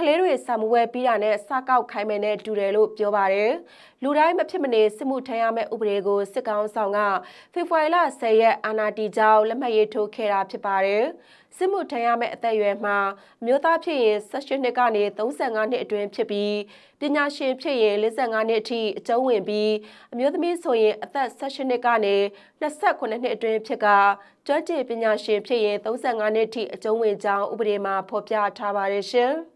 ကလေးတွေဆံမွဲပြီးတာနဲ့စကောက်ခိုင်းမယ်နဲ့တူတယ်လို့ပြောပါတယ်။လူတိုင်းမဖြစ်မနေစစ်မှုထမ်းရမယ့်ဥပဒေကိုစစ်ကောင်ဆောင်က ဖေဖော်ဝါရီလ10ရက်အာဏာတည်ကြောင်းလက်မှတ်ရေးထိုးခဲ့တာဖြစ်ပါတယ်။စစ်မှုထမ်းရမယ့်အသက်အရွယ်မှာမျိုးသားဖြစ်ရင်18နှစ်ကနေ35နှစ်အတွင်းဖြစ်ပြီးပညာရှင်ဖြစ်ရင်55နှစ်အထိအကျုံးဝင်ပြီးအမျိုးသမီးဆိုရင်အသက်18နှစ်ကနေ28နှစ်အတွင်းဖြစ်ကကျွမ်းကျင်ပညာရှင်ဖြစ်ရင်35နှစ်အထိအကျုံးဝင်ကြောင်းဥပဒေမှာဖော်ပြထားပါတယ်ရှင်။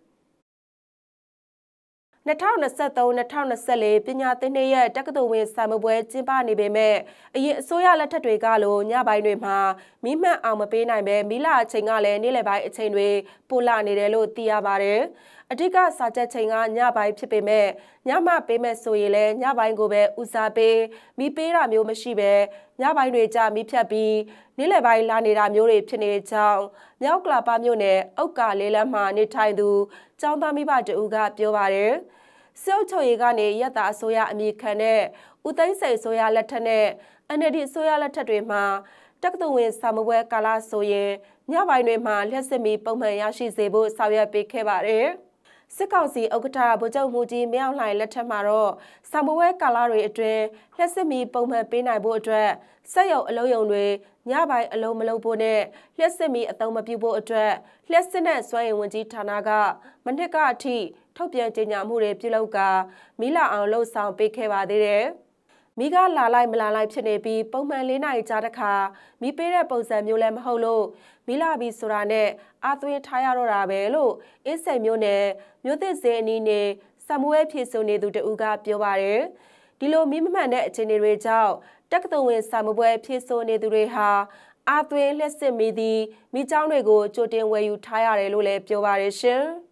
2023-2024ပညာသင်နှစ်ရဲ့တက္ကသိုလ်ဝင်စာမပွဲကျင်းပနေပေမဲ့အရင်အစိုးရလက်ထက်တွေကလိုညပိုင်းတွေမှာမိမှန်အောင်မပေးနိုင်ပဲမိလာအချိန်ကလည်းနေ့လယ်ပိုင်းအချိန်တွေပိုလာနေတယ်လို့သိရပါတယ်။အဓိကစာချက်ချိန်ကညပိုင်းဖြစ်ပေမဲ့ညမှပေးမဲ့ဆိုရင်လည်းညပိုင်းကိုပဲဦးစားပေးမိပေးတာမျိုးမရှိပဲညပိုင်းတွေကြမိဖြတ်ပြီးနေ့လယ်ပိုင်းလာနေတာမျိုးတွေဖြစ်နေကြောင်းမြောက်ကလာပမြို့နယ်အုတ်ကာလေးလမ်းမှာနေထိုင်သူចောင်းသားမိဘတူကပြောပါတယ်။စေုပ်ချုပ်ရေးကနေရက်တာအစိုးရအမိခံတဲ့ဦးသိန်းစိန်အစိုးရလက်ထက်နဲ့ NLD အစိုးရလက်ထက်တွေမှာတက္ကသိုလ်ဝင်စာမပွဲကာလဆိုရင်ညပိုင်းတွေမှာလျှက်စစ်မီပုံမှန်ရရှိစေဖို့ဆောင်ရွက်ပေးခဲ့ပါတယ်။စစ်ကောင်စီဥက္ကဋ္ဌဗိုလ်ချုပ်မူကြီးမင်းအောင်လှိုင်လက်ထက်မှာတော့စာမပွဲကာလတွေအတွင်းလျှက်စစ်မီပုံမှန်ပေးနိုင်ဖို့အတွက်စက်ရုံအလုံးယုံတွေညပိုင်းအလုံးမလုံးဖို့နဲ့လျှက်စစ်မီအသုံးမပြုဖို့အတွက်လျှက်စစ်နဲ့စွမ်းရည်ဝန်ကြီးဌာနကမနှစ်ကအထိထုတ်ပြန်ကြေညာမှုတွေပြုလုပ်ကာမိလာအောင်လှုပ်ဆောင်ပေးခဲ့ပါသေးတယ်။မိကလာလိုက်မလာလိုက်ဖြစ်နေပြီးပုံမှန်၄နိုင်ကြာတစ်ခါမိပေးတဲ့ပုံစံမျိုးလည်းမဟုတ်လို့မိလာပြီဆိုတာနဲ့အာသွေးထားရတော့တာပဲလို့အင်းစိန်မျိုးနဲ့မြို့သစ်စင်းအနီးနေဆမ်မွဲဖြစ်ဆိုနေသူတူကပြောပါတယ်။ဒီလိုမိမမှန်တဲ့အခြေအနေတွေကြောင့်တက္ကသိုလ်ဝင်ဆမ်မပွဲဖြစ်ဆိုနေသူတွေဟာအာသွေးလက်စစ်မိသည့်မိเจ้าတွေကိုကြိုတင်ဝယ်ယူထားရတယ်လို့လည်းပြောပါတယ်ရှင်။